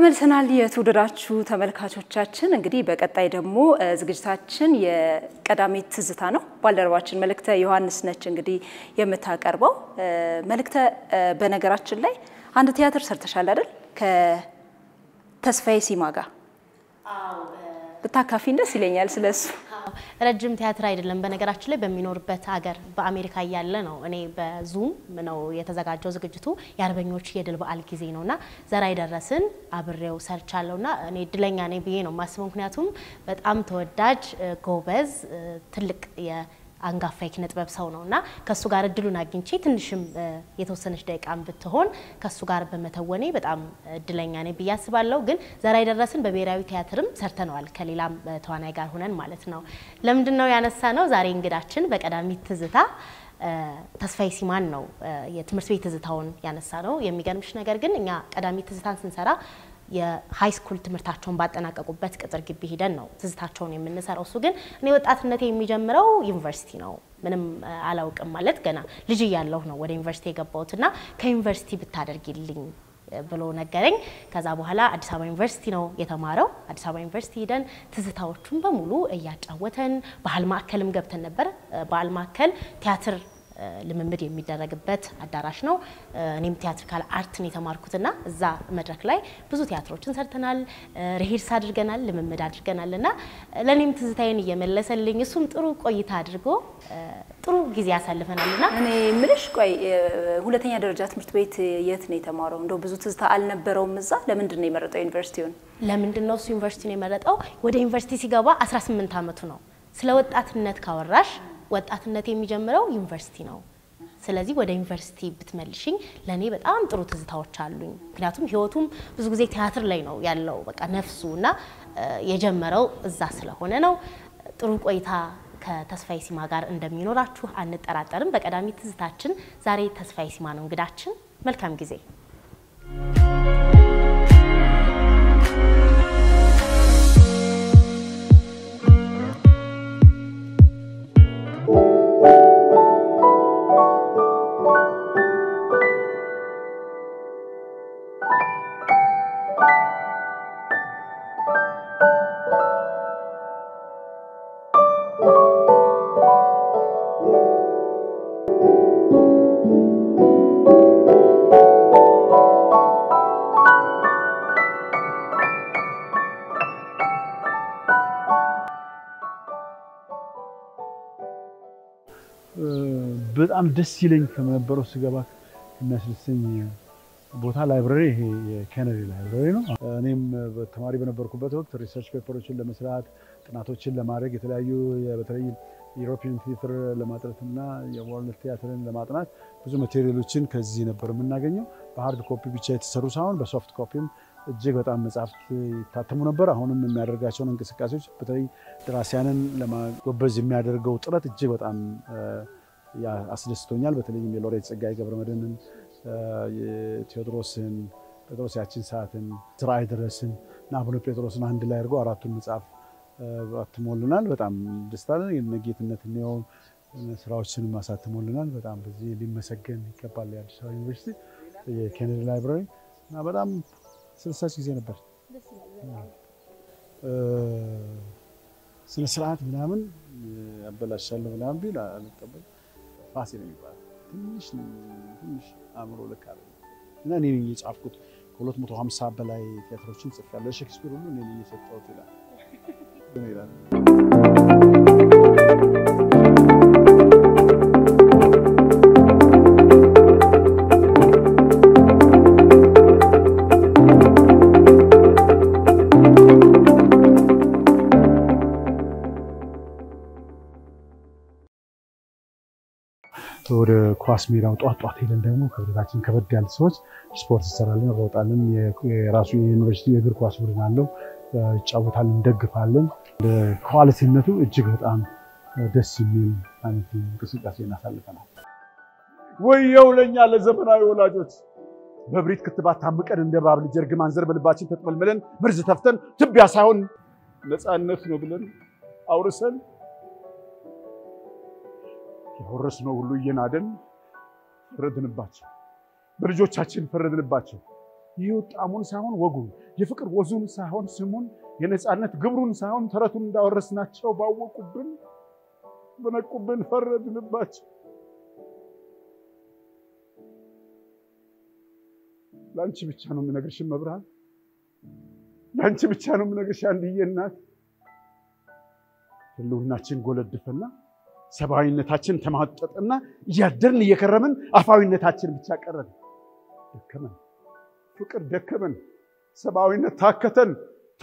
ተመልሰናል የተወደዳችሁ ተመልካቾቻችን። እንግዲህ በቀጣይ ደግሞ ዝግጅታችን የቀዳሚ ትዝታ ነው። ባልደረባችን መልእክተ ዮሐንስ ነች እንግዲህ የምታቀርበው። መልእክተ፣ በነገራችን ላይ አንድ ቲያትር ሰርተሻል አይደል? ከተስፋዬ ሲማ ጋር ብታካፊን ደስ ይለኛል። ስለሱ ረጅም ቲያትር አይደለም በነገራችን ላይ በሚኖርበት ሀገር በአሜሪካ እያለ ነው። እኔ በዙም ነው የተዘጋጀው ዝግጅቱ የአርበኞች የድል በዓል ጊዜ ነው እና ዘራይ ደረስን አብሬው ሰርቻለሁ እና እኔ እድለኛ ነኝ ብዬ ነው የማስበው። ምክንያቱም በጣም ተወዳጅ ጎበዝ፣ ትልቅ አንጋፋ የኪነ ጥበብ ሰው ነው እና ከእሱ ጋር እድሉን አግኝቼ ትንሽም የተወሰነች ደቂቃም ብትሆን ከእሱ ጋር በመተወኔ በጣም እድለኛ ነኝ ብዬ አስባለሁ። ግን ዘራ የደረስን በብሔራዊ ቲያትርም ሰርተነዋል ከሌላም ተዋናይ ጋር ሆነን ማለት ነው። ለምንድን ነው ያነሳ ነው? ዛሬ እንግዳችን በቀዳሚት ትዝታ ተስፋዬ ሲማን ነው የትምህርት ቤት ትዝታውን ያነሳ ነው። የሚገርምሽ ነገር ግን እኛ ቀዳሚት ትዝታን ስንሰራ የሃይስኩል ትምህርታቸውን ባጠናቀቁበት ቅጥር ግቢ ሂደን ነው ትዝታቸውን የምንሰራው። እሱ ግን እኔ ወጣትነት የሚጀምረው ዩኒቨርሲቲ ነው። ምንም አላውቅም ማለት ገና ልጅ እያለሁ ነው ወደ ዩኒቨርሲቲ የገባሁት እና ከዩኒቨርሲቲ ብታደርግልኝ ብሎ ነገረኝ። ከዛ በኋላ አዲስ አበባ ዩኒቨርሲቲ ነው የተማረው። አዲስ አበባ ዩኒቨርሲቲ ሂደን ትዝታዎቹን በሙሉ እያጫወተን ባህል ማዕከልም ገብተን ነበር። ባህል ማዕከል ቲያትር ልምምድ የሚደረግበት አዳራሽ ነው። እኔም ቲያትሪካል አርትን የተማርኩትና እዛ መድረክ ላይ ብዙ ቲያትሮችን ሰርተናል፣ ሪሄርስ አድርገናል፣ ልምምድ አድርገናል እና ለእኔም ትዝታዬን እየመለሰልኝ እሱም ጥሩ ቆይታ አድርጎ ጥሩ ጊዜ ያሳልፈናል እና እኔ ምልሽ ቆይ ሁለተኛ ደረጃ ትምህርት ቤት የት ነው የተማረው? እንደው ብዙ ትዝታ አልነበረውም እዛ። ለምንድን ነው የመረጠው ዩኒቨርሲቲውን? ለምንድን ነው እሱ ዩኒቨርሲቲውን የመረጠው? ወደ ዩኒቨርሲቲ ሲገባ 18 ዓመቱ ነው። ስለ ወጣትነት ካወራሽ ወጣትነት የሚጀምረው ዩኒቨርሲቲ ነው። ስለዚህ ወደ ዩኒቨርሲቲ ብትመልሽኝ ለእኔ በጣም ጥሩ ትዝታዎች አሉኝ። ምክንያቱም ህይወቱም ብዙ ጊዜ ቲያትር ላይ ነው ያለው በቃ ነፍሱ እና የጀመረው እዛ ስለሆነ ነው። ጥሩ ቆይታ ከተስፋዬ ሲማ ጋር እንደሚኖራችሁ አንጠራጠርም። በቀዳሚ ትዝታችን ዛሬ ተስፋዬ ሲማ ነው እንግዳችን። መልካም ጊዜ። በጣም ደስ ይለኝ ከነበረው ስገባ የሚያስደሰኝ ቦታ ላይብራሪ፣ ይሄ የኬነዲ ላይብራሪ ነው። እኔም ተማሪ በነበርኩበት ወቅት ሪሰርች ፔፐሮችን ለመስራት ጥናቶችን ለማድረግ የተለያዩ በተለይ የኢሮፒያን ቲያትር እና የዋልነት ቲያትርን ለማጥናት ብዙ ማቴሪያሎችን ከዚህ ነበር የምናገኘው። በሀርድ ኮፒ ብቻ የተሰሩ ሳይሆን በሶፍት ኮፒም እጅግ በጣም መጽሐፍት ይታተሙ ነበር። አሁንም የሚያደርጋቸውን እንቅስቃሴዎች በተለይ ደራሲያንን ለማጎበዝ የሚያደርገው ጥረት እጅግ በጣም አስደስቶኛል። በተለይም የሎሬት ጸጋዬ ገብረመድኅንን፣ ቴዎድሮስን፣ ጴጥሮስ ያችን ሰዓትን፣ ትርአይ ድረስን እና አቡነ ጴጥሮስን አንድ ላይ አድርገው አራቱን መጽሐፍ አትሞልናል። በጣም ደስታ ጌትነት እንየው ስራዎችን አሳትሞልናል። በጣም በዚህ ሊመሰገን ይገባል። የአዲስ አበባ ዩኒቨርሲቲ የኬኔዲ ላይብራሪ እና በጣም ስልሳች ጊዜ ነበር። ስነ ስርዓት ምናምን አበላሻለሁ ምናምን ቢል አልቀበልም። ፋሲል ነው የሚባለው። ትንሽ ትንሽ አእምሮ ልክ አለ እና እኔ ነኝ የጻፍኩት። ከሁለት መቶ ሀምሳ በላይ ቲያትሮችን ጽፌያለሁ። ሼክስፒር ሁሉ እኔ ነኝ የሰጠሁት ይላል ይላል ወደ ኳስ ሜዳው ጧት ጧት ሄደን ደግሞ ክብደታችን ከበድ ያለ ሰዎች ስፖርት እንሰራለን፣ እንሮጣለን። የራሱ የዩኒቨርሲቲ የእግር ኳስ ቡድን አለው፣ ይጫወታለን፣ እንደግፋለን። ኳሊቲነቱ እጅግ በጣም ደስ የሚል አይነት እንቅስቃሴ እናሳልፈናል። ወየው ለኛ ለዘመናዊ ወላጆች በብሪት ክትባት ታምቀን እንደ ባብ ልጅ እርግማን ዘር በልባችን ተጥመልምለን ምርዝ ተፍተን ትቢያ ሳይሆን ነፃነት ነው ብለን አውርሰን የወረስነው ሁሉ እየናደን ፈረድንባቸው፣ በልጆቻችን ፈረድንባቸው። ይህ ጣዕሙን ሳይሆን ወጉን፣ የፍቅር ወዙን ሳይሆን ስሙን፣ የነፃነት ግብሩን ሳይሆን ተረቱን እንዳወረስናቸው ባወቁብን፣ በነቁብን ፈረድንባቸው። ለአንቺ ብቻ ነው የምነግርሽም መብርሃን፣ ለአንቺ ብቻ ነው የምነግርሽ አንድዬ እናት። ህልውናችን ጎለድፈና ሰብአዊነታችን ተማጠጠና እያደርን እየከረምን አፋዊነታችን ብቻ ቀረን። ደከመን፣ ፍቅር ደከመን፣ ሰብአዊነት ታከተን።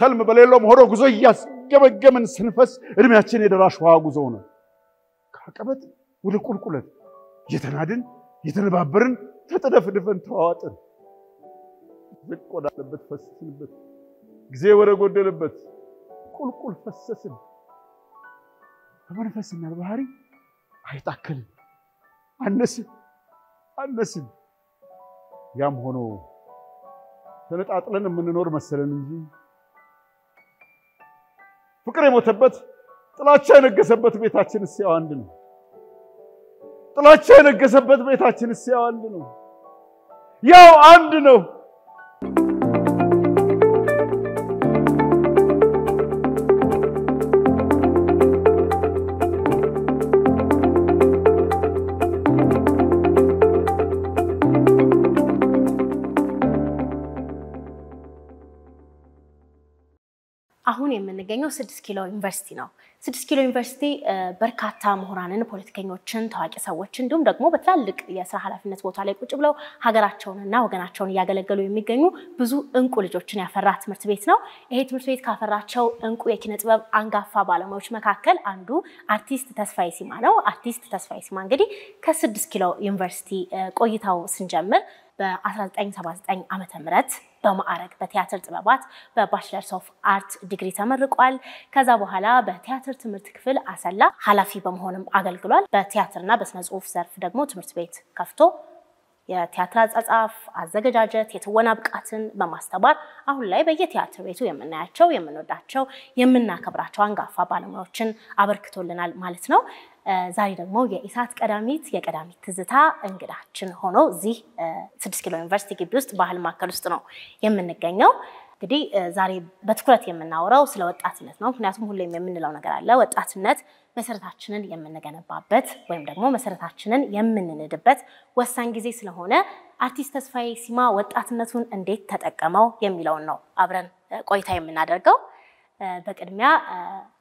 ተልም በሌለው ሆኖ ጉዞ እያስገመገምን ስንፈስ እድሜያችን የደራሽ ውሃ ጉዞ ነው። ከአቀበት ወደ ቁልቁለት እየተናድን እየተነባበርን ተጠደፍድፈን ተዋዋጥን። ዝቅ ወዳለበት ፈሰስንበት፣ ጊዜ ወደ ጎደለበት ቁልቁል ፈሰስን በመንፈስና በባህሪ አይታክል አነስም አነስም። ያም ሆኖ ተነጣጥለን የምንኖር መሰለን እንጂ ፍቅር የሞተበት ጥላቻ የነገሰበት ቤታችን እስያው አንድ ነው። ጥላቻ የነገሰበት ቤታችን እስያው አንድ ነው። ያው አንድ ነው። አሁን የምንገኘው ስድስት ኪሎ ዩኒቨርሲቲ ነው። ስድስት ኪሎ ዩኒቨርሲቲ በርካታ ምሁራንን፣ ፖለቲከኞችን፣ ታዋቂ ሰዎችን እንዲሁም ደግሞ በትላልቅ የስራ ኃላፊነት ቦታ ላይ ቁጭ ብለው ሀገራቸውንና ወገናቸውን እያገለገሉ የሚገኙ ብዙ እንቁ ልጆችን ያፈራ ትምህርት ቤት ነው። ይሄ ትምህርት ቤት ካፈራቸው እንቁ የኪነ ጥበብ አንጋፋ ባለሙያዎች መካከል አንዱ አርቲስት ተስፋዬ ሲማ ነው። አርቲስት ተስፋዬ ሲማ እንግዲህ ከስድስት ኪሎ ዩኒቨርሲቲ ቆይታው ስንጀምር በ1979 ዓ ም በማዕረግ በቲያትር ጥበባት በባችለርስ ኦፍ አርት ዲግሪ ተመርቋል። ከዛ በኋላ በቲያትር ትምህርት ክፍል አሰላ ኃላፊ በመሆንም አገልግሏል። በቲያትርና በስነ ጽሁፍ ዘርፍ ደግሞ ትምህርት ቤት ከፍቶ የቲያትር አጻጻፍ፣ አዘገጃጀት፣ የትወና ብቃትን በማስተማር አሁን ላይ በየቲያትር ቤቱ የምናያቸው፣ የምንወዳቸው፣ የምናከብራቸው አንጋፋ ባለሙያዎችን አበርክቶልናል ማለት ነው። ዛሬ ደግሞ የኢሳት ቀዳሚት የቀዳሚት ትዝታ እንግዳችን ሆኖ እዚህ ስድስት ኪሎ ዩኒቨርሲቲ ግቢ ውስጥ ባህል ማዕከል ውስጥ ነው የምንገኘው። እንግዲህ ዛሬ በትኩረት የምናወራው ስለ ወጣትነት ነው። ምክንያቱም ሁሌም የምንለው ነገር አለ። ወጣትነት መሰረታችንን የምንገነባበት ወይም ደግሞ መሰረታችንን የምንንድበት ወሳኝ ጊዜ ስለሆነ አርቲስት ተስፋዬ ሲማ ወጣትነቱን እንዴት ተጠቀመው የሚለውን ነው አብረን ቆይታ የምናደርገው። በቅድሚያ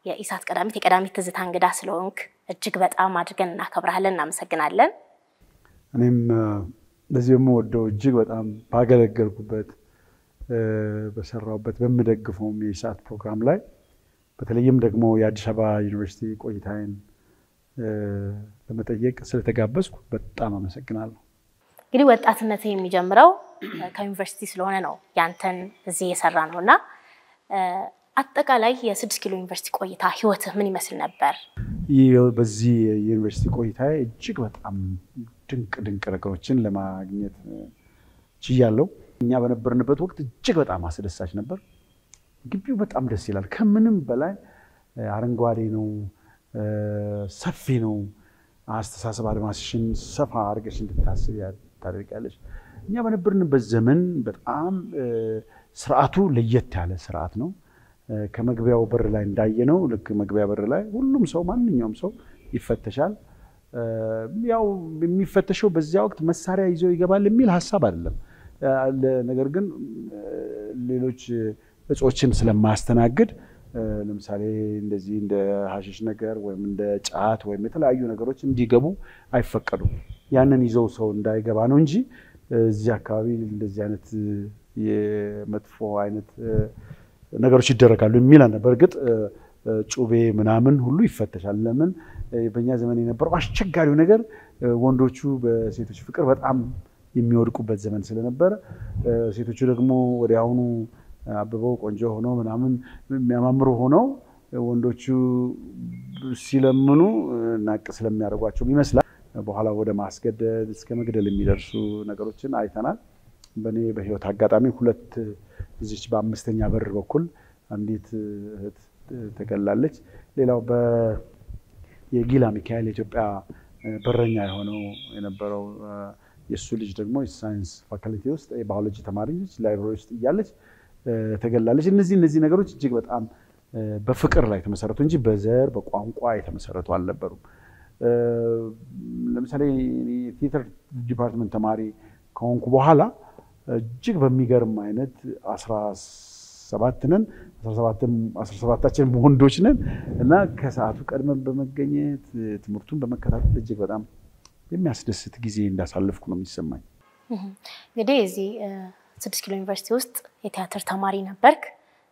የኢሳት ቀዳሚት የቀዳሚት ትዝታ እንግዳ ስለሆንክ እጅግ በጣም አድርገን እናከብራለን፣ እናመሰግናለን። እኔም ለዚህ የምወደው እጅግ በጣም ባገለገልኩበት በሰራውበት በምደግፈውም የሰዓት ፕሮግራም ላይ በተለይም ደግሞ የአዲስ አበባ ዩኒቨርሲቲ ቆይታዬን ለመጠየቅ ስለተጋበዝኩ በጣም አመሰግናለሁ። እንግዲህ ወጣትነት የሚጀምረው ከዩኒቨርሲቲ ስለሆነ ነው ያንተን እዚህ የሰራ ነው እና አጠቃላይ የስድስት ኪሎ ዩኒቨርሲቲ ቆይታ ህይወትህ ምን ይመስል ነበር? በዚህ ዩኒቨርሲቲ ቆይታ እጅግ በጣም ድንቅ ድንቅ ነገሮችን ለማግኘት ችያለሁ። እኛ በነበርንበት ወቅት እጅግ በጣም አስደሳች ነበር። ግቢው በጣም ደስ ይላል። ከምንም በላይ አረንጓዴ ነው፣ ሰፊ ነው። አስተሳሰብ አድማስሽን ሰፋ አድርገሽ እንድታስብ ታደርጊያለሽ። እኛ በነበርንበት ዘመን በጣም ስርዓቱ ለየት ያለ ስርዓት ነው። ከመግቢያው በር ላይ እንዳየ ነው። ልክ መግቢያ በር ላይ ሁሉም ሰው ማንኛውም ሰው ይፈተሻል። ያው የሚፈተሸው በዚያ ወቅት መሳሪያ ይዞ ይገባል የሚል ሀሳብ አይደለም። ነገር ግን ሌሎች እጾችን ስለማያስተናግድ ለምሳሌ እንደዚህ እንደ ሀሽሽ ነገር ወይም እንደ ጫት ወይም የተለያዩ ነገሮች እንዲገቡ አይፈቀዱም። ያንን ይዘው ሰው እንዳይገባ ነው እንጂ እዚህ አካባቢ እንደዚህ አይነት የመጥፎ አይነት ነገሮች ይደረጋሉ የሚል ነበር። በእርግጥ ጩቤ ምናምን ሁሉ ይፈተሻል። ለምን በእኛ ዘመን የነበረው አስቸጋሪው ነገር ወንዶቹ በሴቶች ፍቅር በጣም የሚወድቁበት ዘመን ስለነበረ ሴቶቹ ደግሞ አሁኑ አብበው ቆንጆ ሆነው ምናምን የሚያማምሩ ሆነው ወንዶቹ ሲለምኑ ናቅ ስለሚያደርጓቸውም ይመስላል በኋላ ወደ ማስገደድ እስከ መግደል የሚደርሱ ነገሮችን አይተናል። በእኔ በህይወት አጋጣሚ ሁለት እዚች በአምስተኛ በር በኩል አንዲት እህት ተገላለች። ሌላው የጊላ ሚካኤል የኢትዮጵያ በረኛ የሆነው የነበረው የእሱ ልጅ ደግሞ ሳይንስ ፋካልቲ ውስጥ የባዮሎጂ ተማሪ ልጅ ላይብራሪ ውስጥ እያለች ተገላለች። እነዚህ እነዚህ ነገሮች እጅግ በጣም በፍቅር ላይ የተመሰረቱ እንጂ በዘር በቋንቋ የተመሰረቱ አልነበሩም። ለምሳሌ ቲያትር ዲፓርትመንት ተማሪ ከሆንኩ በኋላ እጅግ በሚገርም አይነት 17 ሰባት ነን ሰባታችን ወንዶች ነን እና ከሰዓቱ ቀድመን በመገኘት ትምህርቱን በመከታተል እጅግ በጣም የሚያስደስት ጊዜ እንዳሳለፍኩ ነው የሚሰማኝ። እንግዲህ እዚህ ስድስት ኪሎ ዩኒቨርሲቲ ውስጥ የቲያትር ተማሪ ነበርክ።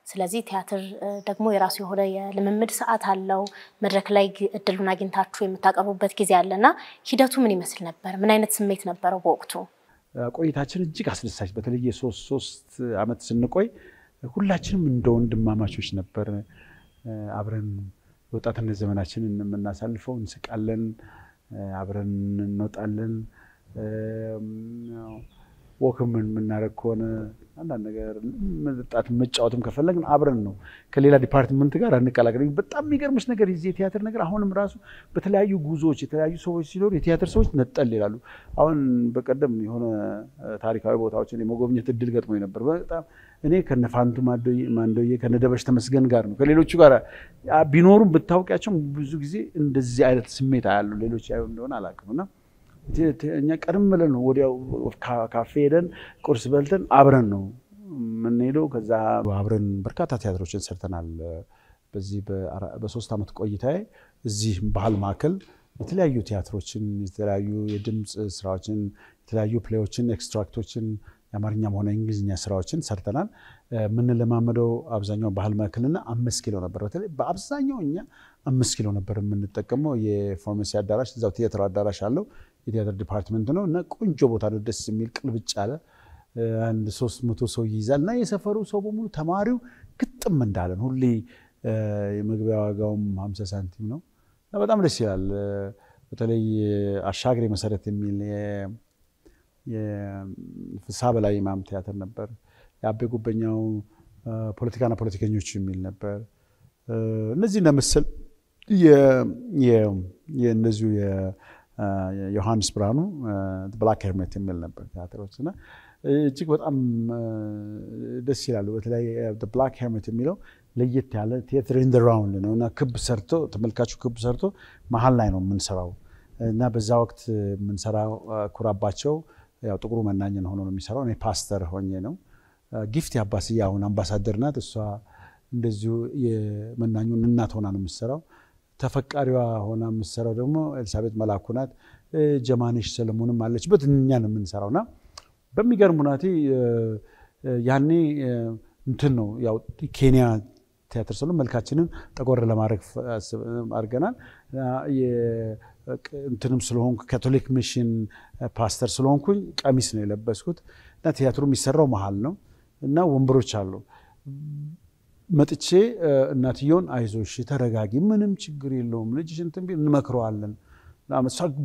ስለዚህ ቲያትር ደግሞ የራሱ የሆነ የልምምድ ሰዓት አለው። መድረክ ላይ እድሉን አግኝታችሁ የምታቀርቡበት ጊዜ አለና ሂደቱ ምን ይመስል ነበር? ምን አይነት ስሜት ነበረው በወቅቱ? ቆይታችን እጅግ አስደሳች፣ በተለየ ሶስት ሶስት አመት ስንቆይ ሁላችንም እንደ ወንድማማቾች ነበር አብረን የወጣትነት ዘመናችንን የምናሳልፈው። እንስቃለን፣ አብረን እንወጣለን። ወክ ምን ከሆነ አንዳንድ ነገር መጠጣት መጫወትም ከፈለግን አብረን ነው። ከሌላ ዲፓርትመንት ጋር አንቀላቀል። በጣም የሚገርምሽ ነገር ዚ የቲያትር ነገር አሁንም ራሱ በተለያዩ ጉዞዎች የተለያዩ ሰዎች ሲኖሩ የቲያትር ሰዎች ነጠል ይላሉ። አሁን በቀደም የሆነ ታሪካዊ ቦታዎችን የመጎብኘት እድል ገጥሞኝ ነበር። በጣም እኔ ከነፋንቱ ማንዶዬ ከነደበሽ ተመስገን ጋር ነው ከሌሎቹ ጋር ቢኖሩም ብታውቂያቸውም ብዙ ጊዜ እንደዚህ አይነት ስሜት አያሉ ሌሎች ያዩ እንደሆነ አላውቅም እና እኛ ቀደም ብለን ነው ወዲያው ካፌ ሄደን ቁርስ በልተን አብረን ነው የምንሄደው። ከዛ አብረን በርካታ ቲያትሮችን ሰርተናል። በዚህ በሶስት ዓመት ቆይታዬ እዚህ ባህል ማዕከል የተለያዩ ቲያትሮችን፣ የተለያዩ የድምፅ ስራዎችን፣ የተለያዩ ፕሌዎችን፣ ኤክስትራክቶችን የአማርኛም ሆነ እንግሊዝኛ ስራዎችን ሰርተናል። የምንለማመደው አብዛኛው ባህል ማዕከልና አምስት ኪሎ ነበር። በተለይ በአብዛኛው እኛ አምስት ኪሎ ነበር የምንጠቀመው። የፋርማሲ አዳራሽ እዛው ቲያትር አዳራሽ አለው። የቲያትር ዲፓርትመንት ነው እና ቆንጆ ቦታ ነው። ደስ የሚል ቅልብጭ ያለ አንድ ሶስት መቶ ሰው ይይዛል እና የሰፈሩ ሰው በሙሉ ተማሪው ግጥም እንዳለን ሁሌ የመግቢያ ዋጋውም ሀምሳ ሳንቲም ነው እና በጣም ደስ ይላል። በተለይ አሻግሬ መሰረት የሚል የፍሳ በላይ ማም ቲያትር ነበር። የአቤ ጉበኛው ፖለቲካና ፖለቲከኞች የሚል ነበር። እነዚህ እና የእነዚሁ ዮሐንስ ብርሃኑ ብላክ ሄርሜት የሚል ነበር ቲያትሮች እና እጅግ በጣም ደስ ይላሉ። በተለይ ብላክ ሄርሜት የሚለው ለየት ያለ ቲያትር ኢን ራውንድ ነው እና ክብ ሰርቶ ተመልካቹ ክብ ሰርቶ መሀል ላይ ነው የምንሰራው እና በዛ ወቅት የምንሰራው ኩራባቸው ያው ጥቁሩ መናኝን ሆኖ ነው የሚሰራው። እኔ ፓስተር ሆኜ ነው። ጊፍት አባስዬ አሁን አምባሳደር ናት። እሷ እንደዚሁ የመናኙን እናት ሆና ነው የምትሰራው። ተፈቃሪዋ ሆና የምትሰራው ደግሞ ኤልሳቤት መላኩ ናት። ጀማኔሽ ሰለሞንም አለችበት። እኛ ነው የምንሰራው እና በሚገርም ሁናቴ ያኔ እንትን ነው ያው ኬንያ ቲያትር ስለሆነ መልካችንን ጠቆር ለማድረግ አድርገናል። እንትንም ስለሆንኩ ካቶሊክ ሚሽን ፓስተር ስለሆንኩኝ ቀሚስ ነው የለበስኩት እና ቲያትሩ የሚሰራው መሀል ነው እና ወንበሮች አሉ መጥቼ እናትየውን አይዞሽ ተረጋጊ፣ ምንም ችግር የለውም ልጅሽን እንትን ቢል እንመክረዋለን።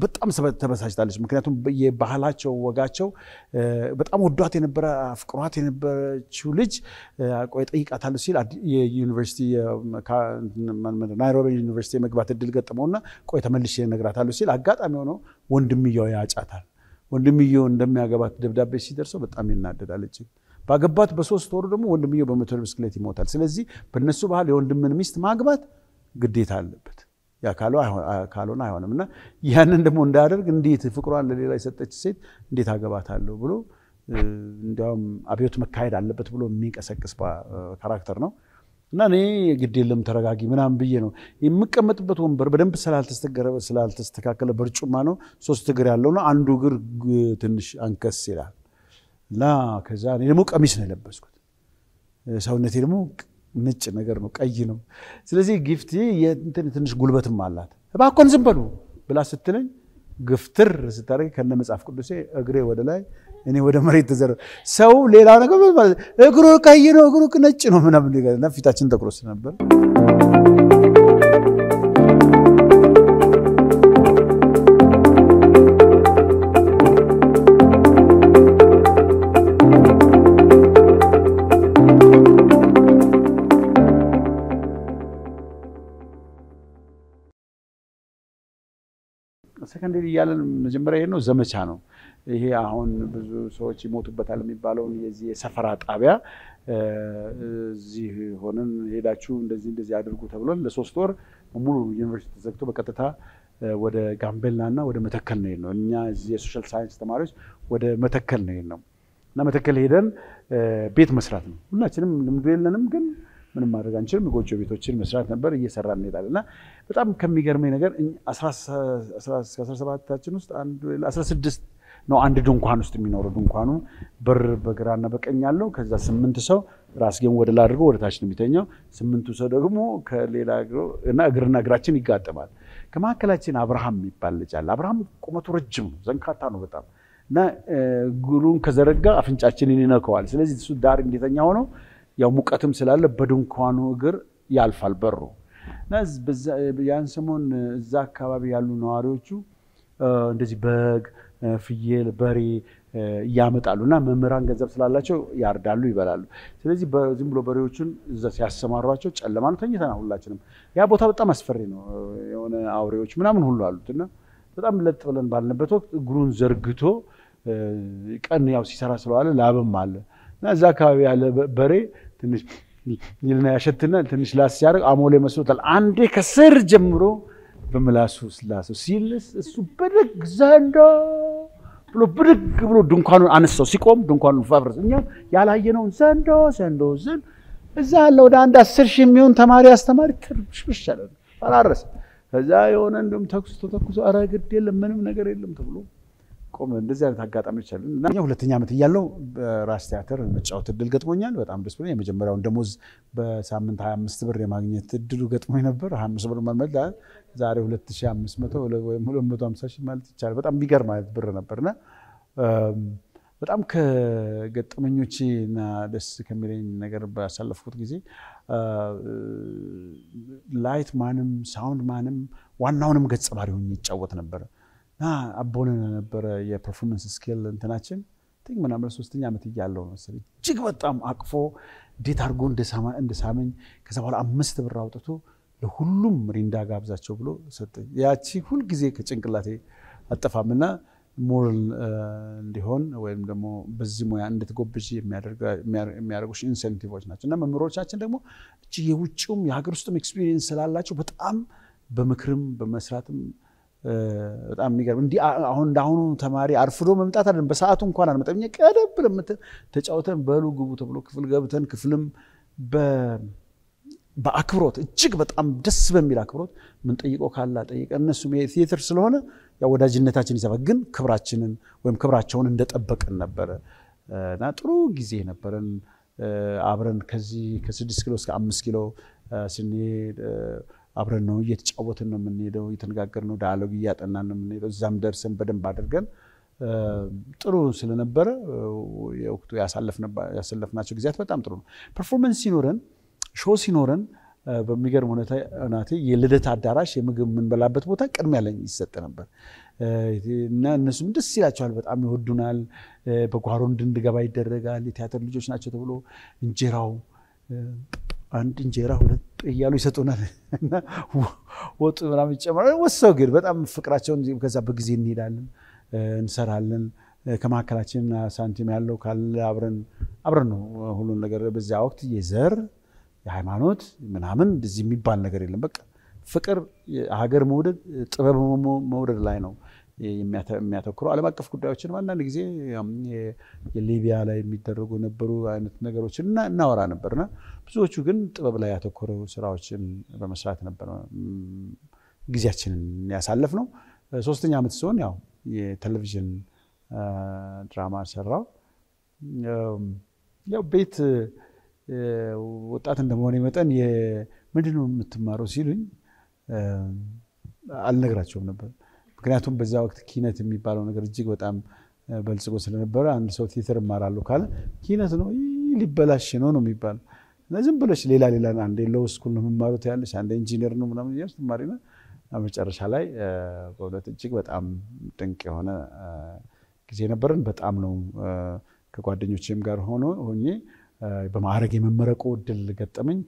በጣም ተበሳጭታለች። ምክንያቱም የባህላቸው ወጋቸው በጣም ወዷት የነበረ አፍቅሯት የነበረችው ልጅ ቆይ ጠይቃታለሁ ሲል ዩኒቨርሲቲ ናይሮቢ ዩኒቨርሲቲ የመግባት እድል ገጥመውና ቆይ ተመልሼ እነግራታለሁ ሲል አጋጣሚ ሆኖ ወንድምየው ያጫታል። ወንድምየው እንደሚያገባት ደብዳቤ ሲደርሰው በጣም ይናደዳል እጅግ ባገባት በሶስት ወሩ ደግሞ ወንድምየው በመቶ ብስክሌት ይሞታል። ስለዚህ በነሱ ባህል የወንድምን ሚስት ማግባት ግዴታ አለበት። ካልሆነ አይሆንም እና ያንን ደግሞ እንዳደርግ እንዴት ፍቅሯን ለሌላ የሰጠች ሴት እንዴት አገባታለሁ ብሎ እንዲያውም አብዮት መካሄድ አለበት ብሎ የሚንቀሰቅስ ካራክተር ነው እና እኔ ግድ የለም ተረጋጊ ምናምን ብዬ ነው የምቀመጥበት ወንበር በደንብ ስላልተስተካከለ በርጩማ ነው። ሶስት እግር ያለው ነው። አንዱ እግር ትንሽ አንከስ ይላል። እና ከዛ እኔ ደግሞ ቀሚስ ነው የለበስኩት። ሰውነቴ ደግሞ ነጭ ነገር ነው፣ ቀይ ነው። ስለዚህ ጊፍቲ ትንሽ ጉልበትም አላት። እባኮን ዝም በሉ ብላ ስትለኝ ግፍትር ስታደረግ ከነ መጽሐፍ ቅዱሴ እግሬ ወደ ላይ እኔ ወደ መሬት ተዘረ። ሰው ሌላ ነገር እግሩ ቀይ ነው እግሩ ነጭ ነው ምናምን ፊታችን ተኩሮ ስለነበር ሰከንደሪ እያለን መጀመሪያ ነው ዘመቻ ነው። ይሄ አሁን ብዙ ሰዎች ይሞቱበታል የሚባለውን የዚህ የሰፈራ ጣቢያ እዚህ ሆነን ሄዳችሁ እንደዚህ እንደዚህ አድርጉ ተብሎን ለሶስት ወር ሙሉ ዩኒቨርሲቲ ተዘግቶ በቀጥታ ወደ ጋምቤላ እና ወደ መተከል ነው ነው እኛ እዚህ የሶሻል ሳይንስ ተማሪዎች ወደ መተከል ነው ነው እና መተከል ሄደን ቤት መስራት ነው። ሁላችንም ልምዱ የለንም ግን ምንም ማድረግ አንችልም። ጎጆ ቤቶችን መስራት ነበር እየሰራ እንሄዳል እና በጣም ከሚገርመኝ ነገር ከ17ታችን ውስጥ 16 ነው አንድ ድንኳን ውስጥ የሚኖረው። ድንኳኑ በር በግራና በቀኝ አለው። ከዛ ስምንት ሰው ራስጌን ወደ ላይ አድርጎ ወደ ታች ነው የሚተኛው። ስምንቱ ሰው ደግሞ ከሌላ እና እግርና እግራችን ይጋጠማል። ከመካከላችን አብርሃም የሚባል ልጅ አለ። አብርሃም ቁመቱ ረጅም ነው፣ ዘንካታ ነው በጣም እና እግሩን ከዘረጋ አፍንጫችንን ይነከዋል። ስለዚህ እሱ ዳር እንዲተኛ ሆነው ያው ሙቀትም ስላለ በድንኳኑ እግር ያልፋል በሩ ያን ሰሞን እዛ አካባቢ ያሉ ነዋሪዎቹ እንደዚህ በግ፣ ፍየል፣ በሬ እያመጣሉ እና መምህራን ገንዘብ ስላላቸው ያርዳሉ፣ ይበላሉ። ስለዚህ ዝም ብሎ በሬዎቹን እዛ ሲያሰማሯቸው ጨለማ ነው፣ ተኝተና ሁላችንም። ያ ቦታ በጣም አስፈሪ ነው። የሆነ አውሬዎች ምናምን ሁሉ አሉት እና በጣም ለጥ ብለን ባልንበት ወቅት እግሩን ዘርግቶ ቀን ያው ሲሰራ ስለዋለ ላብም አለ እና እዛ አካባቢ ያለ በሬ ትንሽ ይልና ያሸትናል። ትንሽ ላስ ሲያደርግ አሞሌ መስሎታል። አንዴ ከስር ጀምሮ በምላሱ ስላሰው ሲልስ እሱ ብድግ ዘንዶ ብሎ ብድግ ብሎ ድንኳኑን አነሳው። ሲቆም ድንኳኑን ፋፍረስ እኛ ያላየነውን ዘንዶ ዘንዶ ዝን እዛ አለ ወደ አንድ አስር ሺህ የሚሆን ተማሪ አስተማሪ ትርብሽብሽ አላረሰ ፈራረሰ። ከዛ የሆነ እንደውም ተኩስ ተተኩሶ ኧረ ግድ የለም ምንም ነገር የለም ተብሎ ቆም እንደዚህ አይነት አጋጣሚዎች አሉ እና ሁለተኛ ዓመት እያለው በራስ ቲያትር መጫወት እድል ገጥሞኛል። በጣም ደስ ብሎ የመጀመሪያውን ደሞዝ በሳምንት 25 ብር የማግኘት እድሉ ገጥሞኝ ነበር። 25 ብር መልመድ ዛሬ 2500 ወይም 250 ሺህ ማለት ይቻላል። በጣም የሚገርም አይነት ብር ነበርና በጣም ከገጠመኞቼ እና ደስ ከሚለኝ ነገር ባሳለፍኩት ጊዜ ላይት ማንም ሳውንድ ማንም ዋናውንም ገጸ ባህሪ ሆኜ ይጫወት ነበር። እና አቦን ነበረ የፐርፎርመንስ ስኪል እንትናችን ቲንክ ምናምን ሶስተኛ ዓመት እያለው መሰለኝ እጅግ በጣም አቅፎ እንዴት አድርጎ እንደሳመኝ ከዛ በኋላ አምስት ብር አውጥቶ ለሁሉም ሪንዳ ጋብዛቸው ብሎ ሰጠኝ። ያቺ ሁልጊዜ ከጭንቅላቴ አጠፋም አጠፋምና ሞራል እንዲሆን ወይም ደግሞ በዚህ ሙያ እንድትጎብዥ የሚያደርጉሽ ኢንሴንቲቮች ናቸው እና መምህሮቻችን ደግሞ እ የውጭውም የሀገር ውስጥም ኤክስፒሪየንስ ስላላቸው በጣም በምክርም በመስራትም በጣም የሚገርም እንዲህ አሁን እንዳሁኑ ተማሪ አርፍዶ መምጣት አይደለም። በሰዓቱ እንኳን አንመጣም። ቀደም ብለን ተጫውተን በሉ ግቡ ተብሎ ክፍል ገብተን ክፍልም በአክብሮት እጅግ በጣም ደስ በሚል አክብሮት ምን ምንጠይቀው ካላ ጠይቀ እነሱ ቴትር ስለሆነ ወዳጅነታችን ይሰፋል፣ ግን ክብራችንን ወይም ክብራቸውን እንደጠበቅን ነበረ እና ጥሩ ጊዜ ነበረን። አብረን ከዚህ ከስድስት ኪሎ እስከ አምስት ኪሎ ስንሄድ አብረን ነው እየተጫወትን ነው የምንሄደው፣ እየተነጋገርን ነው፣ ዳያሎግ እያጠናን ነው የምንሄደው። እዛም ደርሰን በደንብ አድርገን ጥሩ ስለነበረ የወቅቱ ያሳለፍናቸው ጊዜያት በጣም ጥሩ ነው። ፐርፎርመንስ ሲኖረን፣ ሾው ሲኖረን በሚገርም ሁኔታ እናቴ የልደት አዳራሽ የምግብ የምንበላበት ቦታ ቅድሚያ ላይ ይሰጥ ነበር እና እነሱም ደስ ይላቸዋል፣ በጣም ይወዱናል። በጓሮ እንድንገባ ይደረጋል። የቲያትር ልጆች ናቸው ተብሎ እንጀራው አንድ እንጀራ ሁለት እያሉ ይሰጡናል እና ወጡ ምናምን ይጨምራል። ወሰው ግን በጣም ፍቅራቸውን ከዛ በጊዜ እንሄዳለን፣ እንሰራለን። ከመካከላችን ሳንቲም ያለው ካለ አብረን አብረን ነው ሁሉን ነገር በዚያ ወቅት የዘር የሃይማኖት ምናምን እዚህ የሚባል ነገር የለም። በቃ ፍቅር ሀገር መውደድ ጥበብ መውደድ ላይ ነው የሚያተኩረው ዓለም አቀፍ ጉዳዮችን አንዳንድ ጊዜ የሊቢያ ላይ የሚደረጉ የነበሩ አይነት ነገሮችን እናወራ ነበርና ብዙዎቹ ግን ጥበብ ላይ ያተኮረ ስራዎችን በመስራት ነበር ጊዜያችንን ያሳለፍ ነው። ሶስተኛ ዓመት ሲሆን ያው የቴሌቪዥን ድራማ ሰራው። ያው ቤት ወጣት እንደመሆነ መጠን ምንድን ነው የምትማረው ሲሉኝ አልነግራቸውም ነበር ምክንያቱም በዛ ወቅት ኪነት የሚባለው ነገር እጅግ በጣም በልጽጎ ስለነበረ አንድ ሰው ቲትር እማራለሁ ካለ ኪነት ነው ሊበላሽ ነው ነው የሚባለው። ዝም ብለሽ ሌላ ሌላ አንዴ ሎው ስኩል ነው የምማሩት ያለሽ አንዴ ኢንጂነር ነው ምናምን እያልሽ ትማሪ ነው። መጨረሻ ላይ በእውነት እጅግ በጣም ድንቅ የሆነ ጊዜ ነበረን። በጣም ነው ከጓደኞቼም ጋር ሆኖ ሆኜ በማዕረግ የመመረቁ እድል ገጠመኝ።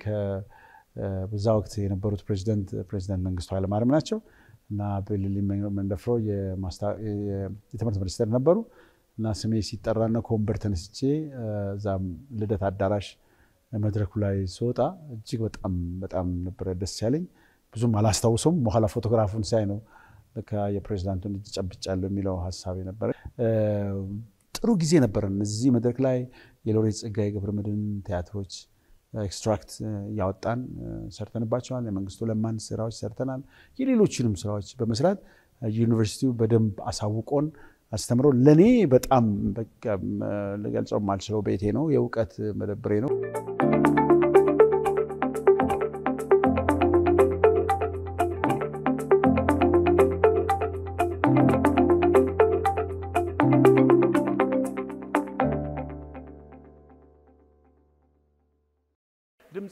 በዛ ወቅት የነበሩት ፕሬዚደንት ፕሬዚደንት መንግስቱ ኃይለማርያም ናቸው። እና ፒኤልኤልኤም መንደፍሮ የትምህርት ሚኒስቴር ነበሩ እና ስሜ ሲጠራና ከወንበር ተነስቼ እዛም ልደት አዳራሽ መድረኩ ላይ ስወጣ እጅግ በጣም በጣም ነበረ ደስ ያለኝ። ብዙም አላስታውሰውም። በኋላ ፎቶግራፉን ሳይ ነው ለካ የፕሬዚዳንቱን እጅ ጨብጫለሁ የሚለው ሀሳብ ነበረ። ጥሩ ጊዜ ነበረን እዚህ መድረክ ላይ የሎሬት ጸጋዬ ገብረመድህን ቲያትሮች ኤክስትራክት ያወጣን ሰርተንባቸዋል። የመንግስቱ ለማን ስራዎች ሰርተናል። የሌሎችንም ስራዎች በመስራት ዩኒቨርሲቲው በደንብ አሳውቆን አስተምሮ ለእኔ በጣም ልገልጸው ማልችለው ቤቴ ነው፣ የእውቀት መደብሬ ነው።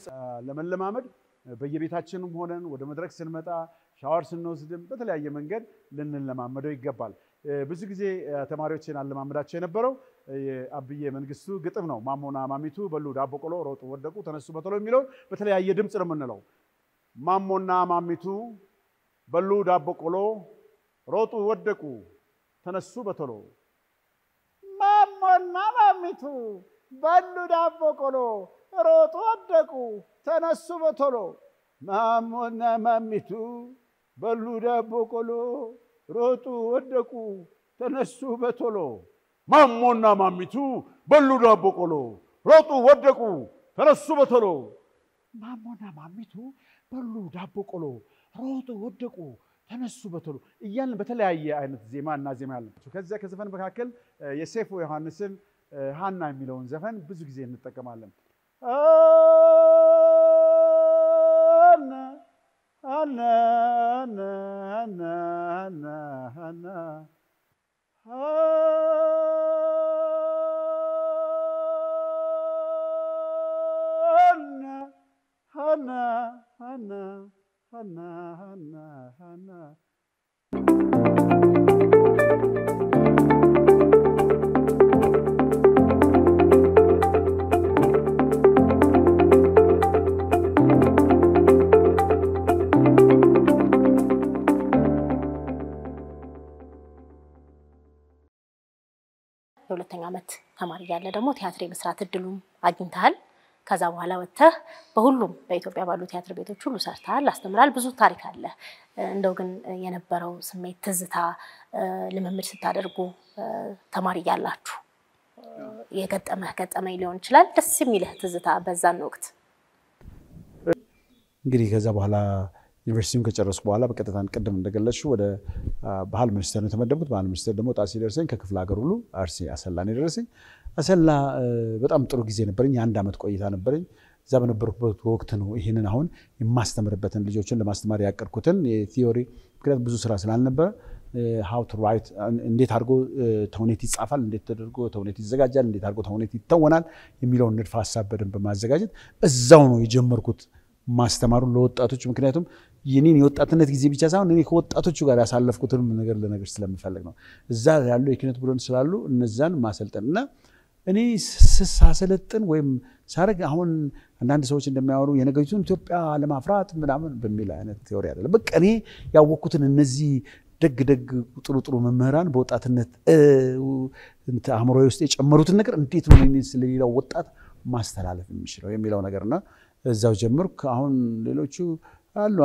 ድምፅ ለመለማመድ በየቤታችንም ሆነን ወደ መድረክ ስንመጣ ሻወር ስንወስድም በተለያየ መንገድ ልንለማመደው ይገባል። ብዙ ጊዜ ተማሪዎችን አለማመዳቸው የነበረው የአብዬ መንግስቱ ግጥም ነው። ማሞና ማሚቱ በሉ ዳቦ ቆሎ፣ ሮጡ፣ ወደቁ፣ ተነሱ በቶሎ የሚለው በተለያየ ድምፅ ነው የምንለው። ማሞና ማሚቱ በሉ ዳቦ ቆሎ፣ ሮጡ፣ ወደቁ፣ ተነሱ በቶሎ። ማሞና ማሚቱ በሉ ዳቦ ቆሎ ሮጡ ወደቁ። ተነሱ በቶሎ ማሞና ማሚቱ በሉ ዳቦ ቆሎ፣ ሮጡ ወደቁ፣ ተነሱ በቶሎ። ማሞና ማሚቱ በሉ ዳቦ ቆሎ፣ ሮጡ ወደቁ፣ ተነሱ በቶሎ። ማሞና ማሚቱ በሉ ዳቦ ቆሎ፣ ሮጡ ወደቁ፣ ተነሱ በቶሎ እያልን በተለያየ አይነት ዜማ እና ዜማ ያለባቸው ከዚያ ከዘፈን መካከል የሴፎ ዮሐንስን ሃና የሚለውን ዘፈን ብዙ ጊዜ እንጠቀማለን። أنا أنا أنا أنا أنا أنا أنا أنا أنا أنا أنا أنا የሁለተኛ ዓመት ተማሪ እያለ ደግሞ ቲያትር የመስራት እድሉም አግኝተሃል። ከዛ በኋላ ወጥተህ በሁሉም በኢትዮጵያ ባሉ ቲያትር ቤቶች ሁሉ ሰርተሃል፣ አስተምራል፣ ብዙ ታሪክ አለ። እንደው ግን የነበረው ስሜት ትዝታ፣ ልምምድ ስታደርጉ ተማሪ እያላችሁ የገጠመህ ገጠመኝ ሊሆን ይችላል፣ ደስ የሚልህ ትዝታ በዛን ወቅት እንግዲህ ከዛ በኋላ ዩኒቨርሲቲውን ከጨረስኩ በኋላ በቀጥታ ቅድም እንደገለጽሽው ወደ ባህል ሚኒስቴር ነው የተመደቡት። ባህል ሚኒስቴር ደግሞ ጣሲ ሲደርሰኝ ከክፍለ ሀገር ሁሉ አርሲ አሰላ ነው የደረሰኝ። አሰላ በጣም ጥሩ ጊዜ ነበረኝ። የአንድ ዓመት ቆይታ ነበረኝ። እዛ በነበርኩበት ወቅት ነው ይህንን አሁን የማስተምርበትን ልጆችን ለማስተማር ያቀድኩትን የቲዮሪ ምክንያት ብዙ ስራ ስላልነበረ ሀው ቱ ራይት እንዴት አድርጎ ተውኔት ይጻፋል፣ እንዴት ተደርጎ ተውኔት ይዘጋጃል፣ እንዴት አድርጎ ተውኔት ይተወናል የሚለውን ንድፍ ሀሳብ በደንብ በማዘጋጀት እዛው ነው የጀመርኩት ማስተማሩን ለወጣቶች ምክንያቱም የኔን የወጣትነት ጊዜ ብቻ ሳይሆን እኔ ከወጣቶቹ ጋር ያሳለፍኩትንም ነገር ለነገር ስለምፈልግ ነው። እዛ ያሉ የኪነት ቡድን ስላሉ እነዛን ማሰልጠን እና እኔ ሳሰለጥን ወይም ሳረግ አሁን አንዳንድ ሰዎች እንደሚያወሩ የነገሪቱን ኢትዮጵያ ለማፍራት ምናምን በሚል አይነት ቴዎሪ አይደለም። በቃ እኔ ያወቅኩትን እነዚህ ደግ ደግ ጥሩ ጥሩ መምህራን በወጣትነት አእምሮዬ ውስጥ የጨመሩትን ነገር እንዴት ነው ስለሌላው ወጣት ማስተላለፍ የሚችለው የሚለው ነገርና እዛው ጀምርኩ። አሁን ሌሎቹ አሉ።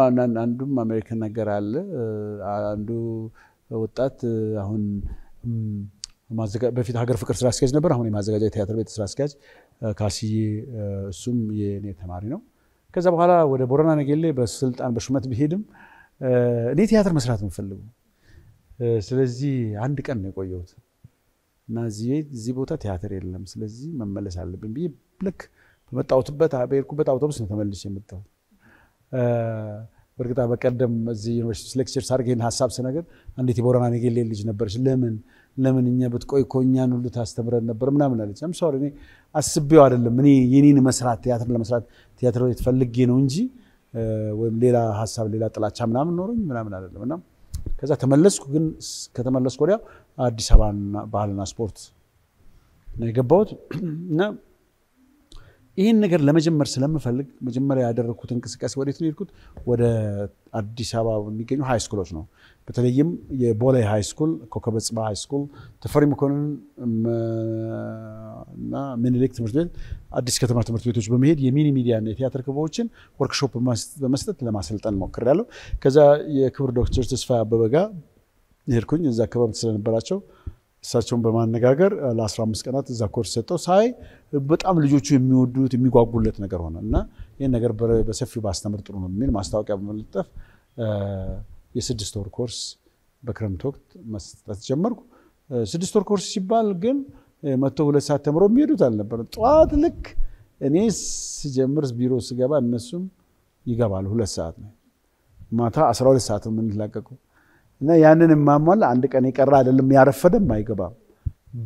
አንዱም አሜሪካን ነገር አለ። አንዱ ወጣት አሁን በፊት ሀገር ፍቅር ስራ አስኪያጅ ነበር። አሁን የማዘጋጃ የቲያትር ቤት ስራ አስኪያጅ ካስዬ፣ እሱም የእኔ ተማሪ ነው። ከዛ በኋላ ወደ ቦረና ነገሌ በስልጣን በሹመት ቢሄድም እኔ ቲያትር መስራት የምፈልጉ ስለዚህ አንድ ቀን ነው የቆየሁት እና እዚህ ቦታ ቲያትር የለም፣ ስለዚህ መመለስ አለብኝ ብዬ ልክ በመጣሁበት በሄድኩበት አውቶቡስ ነው ተመልሼ የመጣሁት። በእርግጣ በቀደም እዚህ ዩኒቨርሲቲ ሌክቸር ሳርግ ይህን ሀሳብ ስነግር አንዲት የቦረና ኔጌሌ ልጅ ነበረች። ለምን ለምን እኛ ብትቆይ እኮ እኛን ሁሉ ታስተምረን ነበር ምናምን አለች። ምሳሌ እኔ አስቤው አይደለም እኔ የኔን መስራት ቲያትር ለመስራት ቲያትር ቤት ፈልጌ ነው እንጂ ወይም ሌላ ሀሳብ ሌላ ጥላቻ ምናምን ኖረኝ ምናምን አይደለም። እና ከዛ ተመለስኩ። ግን ከተመለስኩ ወዲያ አዲስ አበባ ባህልና ስፖርት ነው የገባሁት እና ይህን ነገር ለመጀመር ስለምፈልግ መጀመሪያ ያደረግኩት እንቅስቃሴ ወዴት ነው የሄድኩት? ወደ አዲስ አበባ የሚገኙ ሀይ ስኩሎች ነው። በተለይም የቦሌ ሀይ ስኩል፣ ኮከበ ጽባ ሃይ ስኩል፣ ተፈሪ መኮንን እና ምኒልክ ትምህርት ቤት፣ አዲስ ከተማ ትምህርት ቤቶች በመሄድ የሚኒ ሚዲያ ሚዲያና የቲያትር ክበቦችን ወርክሾፕ በመስጠት ለማሰልጠን ሞክሬያለሁ። ከዛ የክብር ዶክተር ተስፋ አበበ ጋር ሄድኩኝ። እዛ ክበብ ስለነበራቸው እሳቸውን በማነጋገር ለ15 ቀናት እዛ ኮርስ ሰጠው ሳይ በጣም ልጆቹ የሚወዱት የሚጓጉለት ነገር ሆነ እና ይህን ነገር በሰፊው ባስተምር ጥሩ ነው የሚል ማስታወቂያ በመለጠፍ የስድስት ወር ኮርስ በክረምት ወቅት መስጠት ጀመርኩ። ስድስት ወር ኮርስ ሲባል ግን መቶ ሁለት ሰዓት ተምሮ የሚሄዱት አልነበረ። ጠዋት ልክ እኔ ስጀምር ቢሮ ስገባ እነሱም ይገባሉ። ሁለት ሰዓት ነው ማታ 12 ሰዓት ነው የምንላቀቀው። እና ያንን የማሟላ አንድ ቀን የቀረ አይደለም፣ ያረፈደም አይገባም።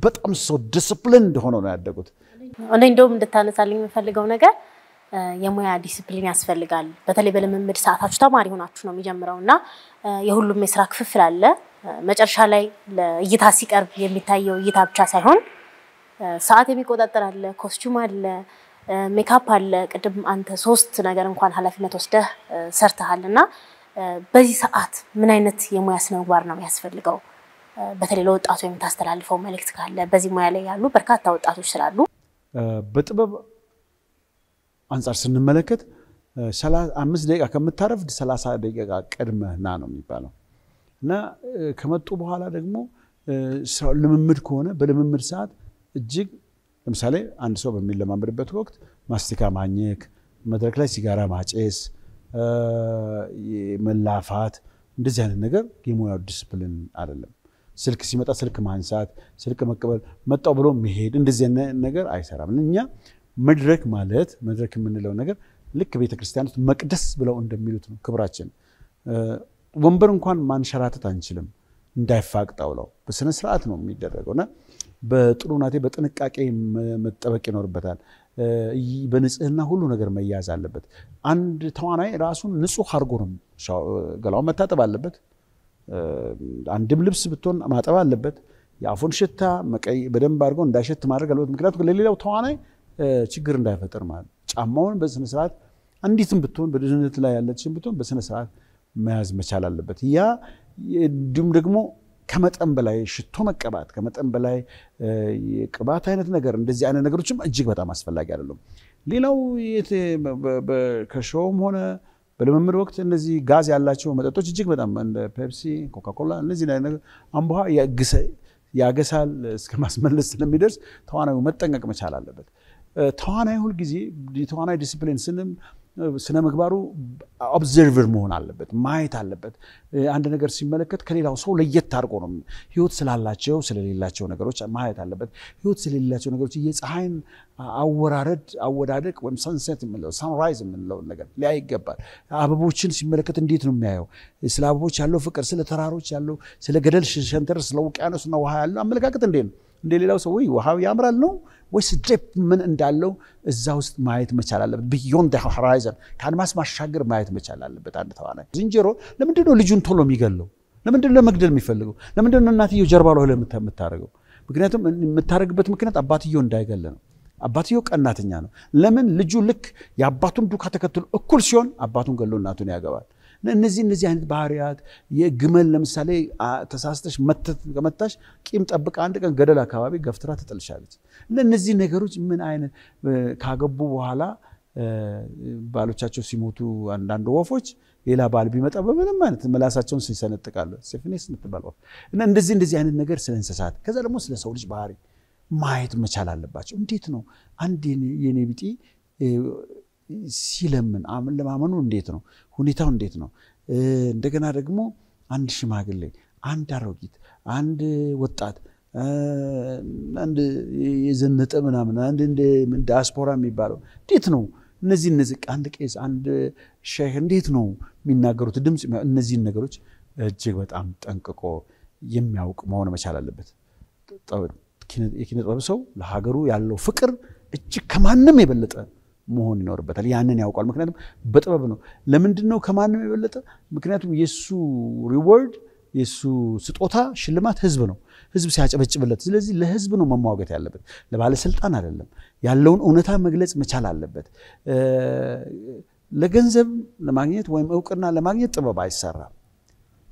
በጣም ሰው ዲስፕሊን እንደሆነ ነው ያደጉት። እኔ እንደውም እንድታነሳልኝ የምፈልገው ነገር የሙያ ዲስፕሊን ያስፈልጋል። በተለይ በልምምድ ሰዓታችሁ ተማሪ ሆናችሁ ነው የሚጀምረው እና የሁሉም የስራ ክፍፍል አለ። መጨረሻ ላይ ለእይታ ሲቀርብ የሚታየው እይታ ብቻ ሳይሆን ሰዓት የሚቆጣጠር አለ፣ ኮስቹም አለ፣ ሜካፕ አለ። ቅድም አንተ ሶስት ነገር እንኳን ኃላፊነት ወስደህ ሰርተሃል እና በዚህ ሰዓት ምን አይነት የሙያ ስነምግባር ነው የሚያስፈልገው? በተለይ ለወጣቱ የምታስተላልፈው መልእክት ካለ በዚህ ሙያ ላይ ያሉ በርካታ ወጣቶች ስላሉ በጥበብ አንጻር ስንመለከት አምስት ደቂቃ ከምታረፍድ ሰላሳ ደቂቃ ቀድመህ ና ነው የሚባለው እና ከመጡ በኋላ ደግሞ ልምምድ ከሆነ በልምምድ ሰዓት እጅግ ለምሳሌ አንድ ሰው በሚለማመድበት ወቅት ማስቲካ ማኘክ፣ መድረክ ላይ ሲጋራ ማጨስ መላፋት፣ እንደዚህ አይነት ነገር የሙያው ዲስፕሊን አይደለም። ስልክ ሲመጣ ስልክ ማንሳት፣ ስልክ መቀበል፣ መጣው ብሎ መሄድ፣ እንደዚህ አይነት ነገር አይሰራም። እኛ መድረክ ማለት መድረክ የምንለው ነገር ልክ ቤተክርስቲያን ውስጥ መቅደስ ብለው እንደሚሉት ነው ክብራችን። ወንበር እንኳን ማንሸራተት አንችልም እንዳይፋቅ ጣውላው በስነ ስርዓት ነው የሚደረገው እና በጥሩ ናቴ በጥንቃቄ መጠበቅ ይኖርበታል። በንጽህና ሁሉ ነገር መያዝ አለበት። አንድ ተዋናይ ራሱን ንጹህ አርጎንም ገላው መታጠብ አለበት። አንድም ልብስ ብትሆን ማጠብ አለበት። የአፉን ሽታ በደንብ አድርገው እንዳሸት ማድረግ አለበት። ምክንያቱም ለሌላው ተዋናይ ችግር እንዳይፈጠር ማለት ጫማውን በስነ አንዲትም ብትሆን በድህነት ላይ ያለችን ብትሆን በስነስርዓት መያዝ መቻል አለበት። ያ እንዲሁም ደግሞ ከመጠን በላይ ሽቶ መቀባት፣ ከመጠን በላይ የቅባት አይነት ነገር እንደዚህ አይነት ነገሮችም እጅግ በጣም አስፈላጊ አይደሉም። ሌላው ከሾውም ሆነ በልምምድ ወቅት እነዚህ ጋዝ ያላቸው መጠጦች እጅግ በጣም እንደ ፔፕሲ፣ ኮካኮላ እነዚህ አምቧ ያገሳል እስከ ማስመለስ ስለሚደርስ ተዋናዩ መጠንቀቅ መቻል አለበት። ተዋናይ ሁልጊዜ የተዋናይ ዲስፕሊን ስንም ስነ ምግባሩ ኦብዘርቨር መሆን አለበት፣ ማየት አለበት። አንድ ነገር ሲመለከት ከሌላው ሰው ለየት አድርጎ ነው ህይወት ስላላቸው ስለሌላቸው ነገሮች ማየት አለበት። ህይወት ስለሌላቸው ነገሮች የፀሐይን አወራረድ አወዳደቅ ወይም ሰንሰት የምንለው ሳንራይዝ የምንለውን ነገር ሊያ ይገባል። አበቦችን ሲመለከት እንዴት ነው የሚያየው? ስለ አበቦች ያለው ፍቅር፣ ስለ ተራሮች ያለው፣ ስለ ገደል ሸንተር ስለ ውቅያኖስና ውሃ ያለው አመለካከት እንዴ ነው? እንደ ሌላው ሰው ውሃ ያምራል ነው ወይስ ዴፕ ምን እንዳለው እዛ ውስጥ ማየት መቻል አለበት። ቢዮንድ ሆራይዘን ከአድማስ ማሻገር ማየት መቻል አለበት። አንድ ተዋናይ ዝንጀሮ ለምንድን ነው ልጁን ቶሎ የሚገለው? ለምንድን ነው መግደል የሚፈልገው? ለምንድን ነው እናትየው ጀርባ ለሆለ የምታደርገው? ምክንያቱም የምታደርግበት ምክንያት አባትየው እንዳይገለ ነው። አባትየው ቀናተኛ ነው። ለምን ልጁ ልክ የአባቱን ዱካ ተከትሎ እኩል ሲሆን አባቱን ገሎ እናቱን ያገባል። እነዚህ እነዚህ አይነት ባህሪያት የግመል ለምሳሌ ተሳስተሽ ከመታሽ ቂም ጠብቃ አንድ ቀን ገደል አካባቢ ገፍትራ ትጥልሻለች። እነዚህ ነገሮች ምን አይነት ካገቡ በኋላ ባሎቻቸው ሲሞቱ አንዳንድ ወፎች ሌላ ባል ቢመጣ በምንም አይነት ምላሳቸውን ሲሰነጥቃሉ ሴፍኔስ ምትባል ወፍ እና እንደዚህ እንደዚህ አይነት ነገር ስለ እንስሳት ከዛ ደግሞ ስለ ሰው ልጅ ባህሪ ማየት መቻል አለባቸው። እንዴት ነው አንድ የኔ ቢጤ ሲለምን ለማመኑ እንዴት ነው ሁኔታው እንዴት ነው? እንደገና ደግሞ አንድ ሽማግሌ፣ አንድ አሮጊት፣ አንድ ወጣት፣ አንድ የዘነጠ ምናምን፣ አንድ ዲያስፖራ የሚባለው እንዴት ነው እነዚህ እነዚህ አንድ ቄስ፣ አንድ ሸህ እንዴት ነው የሚናገሩት ድምፅ? እነዚህን ነገሮች እጅግ በጣም ጠንቅቆ የሚያውቅ መሆን መቻል አለበት። የኪነ ጥበብ ሰው ለሀገሩ ያለው ፍቅር እጅግ ከማንም የበለጠ መሆን ይኖርበታል። ያንን ያውቋል። ምክንያቱም በጥበብ ነው። ለምንድን ነው ከማንም የበለጠ? ምክንያቱም የእሱ ሪዋርድ የእሱ ስጦታ ሽልማት ህዝብ ነው፣ ህዝብ ሲያጨበጭብለት። ስለዚህ ለህዝብ ነው መሟገት ያለበት፣ ለባለስልጣን አይደለም። ያለውን እውነታ መግለጽ መቻል አለበት። ለገንዘብ ለማግኘት ወይም እውቅና ለማግኘት ጥበብ አይሰራም።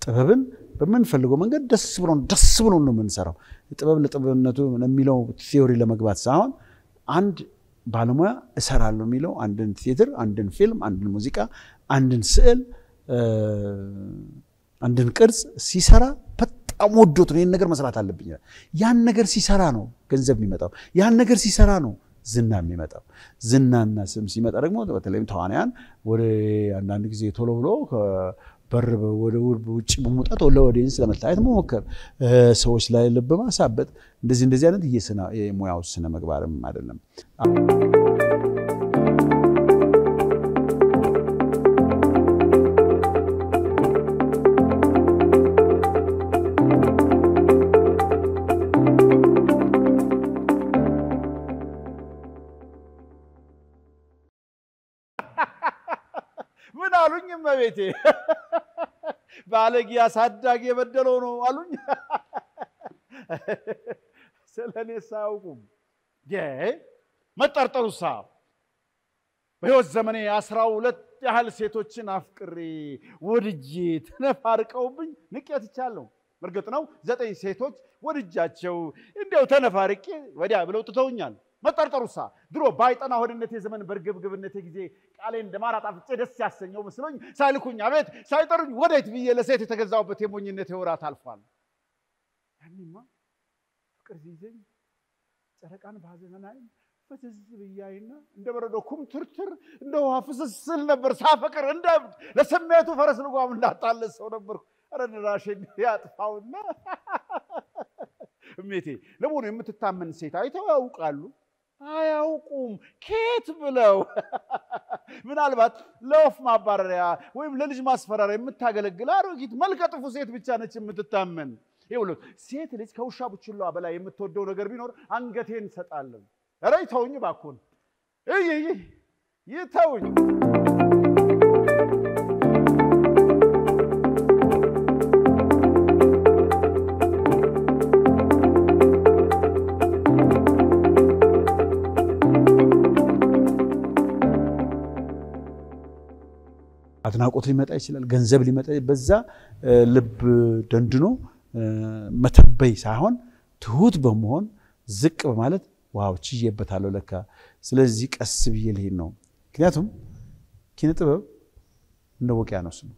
ጥበብን በምንፈልገው መንገድ ደስ ብሎ ደስ ብሎ ነው የምንሰራው። ጥበብ ለጥበብነቱ የሚለው ቲዮሪ ለመግባት ሳይሆን አንድ ባለሙያ እሰራለሁ የሚለው አንድን ቲያትር፣ አንድን ፊልም፣ አንድን ሙዚቃ፣ አንድን ስዕል፣ አንድን ቅርጽ ሲሰራ በጣም ወዶት ነው። ይህን ነገር መስራት አለብኝ። ያን ነገር ሲሰራ ነው ገንዘብ የሚመጣው። ያን ነገር ሲሰራ ነው ዝና የሚመጣው። ዝናና ስም ሲመጣ ደግሞ በተለይም ተዋንያን ወደ አንዳንድ ጊዜ ቶሎ ብሎ በር ወደ ውጭ በመውጣት ለኦዲየንስ ለመታየት መሞከር፣ ሰዎች ላይ ልብ ማሳበጥ፣ እንደዚህ እንደዚህ አይነት የሙያው ስነ ምግባርም አይደለም። ባለቤቴ ባለጌ አሳዳጊ የበደለው ነው አሉኝ። ስለ እኔ ሳያውቁም መጠርጠሩሳ በህይወት ዘመኔ አስራ ሁለት ያህል ሴቶችን አፍቅሬ ወድጄ ተነፋርቀውብኝ ንቄት ይቻለሁ። እርግጥ ነው ዘጠኝ ሴቶች ወድጃቸው እንዲያው ተነፋርቄ ወዲያ ብለው ጥተውኛል። መጠርጠሩሳ ድሮ ባይጠና ሆድነት የዘመን በርግብግብነት ጊዜ ቃሌ እንደ አጣፍጬ ደስ ያሰኘው መስሎኝ ሳይልኩኝ አቤት ሳይጠሩኝ ወዴት ብዬ ለሴት የተገዛውበት የሞኝነት ወራት አልፏል። ያኔማ ፍቅር ሲይዘኝ ጨረቃን በሐዘን አይን ፈዝዝ ብያይና እንደ በረዶ ትርትር እንደ ውሃ ፍስስ ነበር ሳፈቅር እንደ ለስሜቱ ፈረስ ልጓም እንዳጣለት ሰው ነበርኩ። ኧረ ያጥፋውና እሜቴ ለመሆኑ የምትታመን ሴት አይተው ያውቃሉ? አያውቁም። ኬት ብለው ምናልባት ለወፍ ማባረሪያ ወይም ለልጅ ማስፈራሪያ የምታገለግል አሮጊት መልከጥፉ ሴት ብቻ ነች የምትታመን። ይኸውልህ ሴት ልጅ ከውሻ ቡችላዋ በላይ የምትወደው ነገር ቢኖር አንገቴን እሰጣለሁ። ኧረ ይተውኝ እባክዎን፣ ይህ ይህ ይተውኝ። አድናቆት ሊመጣ ይችላል፣ ገንዘብ ሊመጣ በዛ ልብ ደንድኖ መተበይ ሳይሆን ትሁት በመሆን ዝቅ በማለት ዋው ችዬበታለሁ ለካ፣ ስለዚህ ቀስ ብዬ ልሄድ ነው። ምክንያቱም ኪነ ጥበብ እንደ ውቅያኖስ ነው።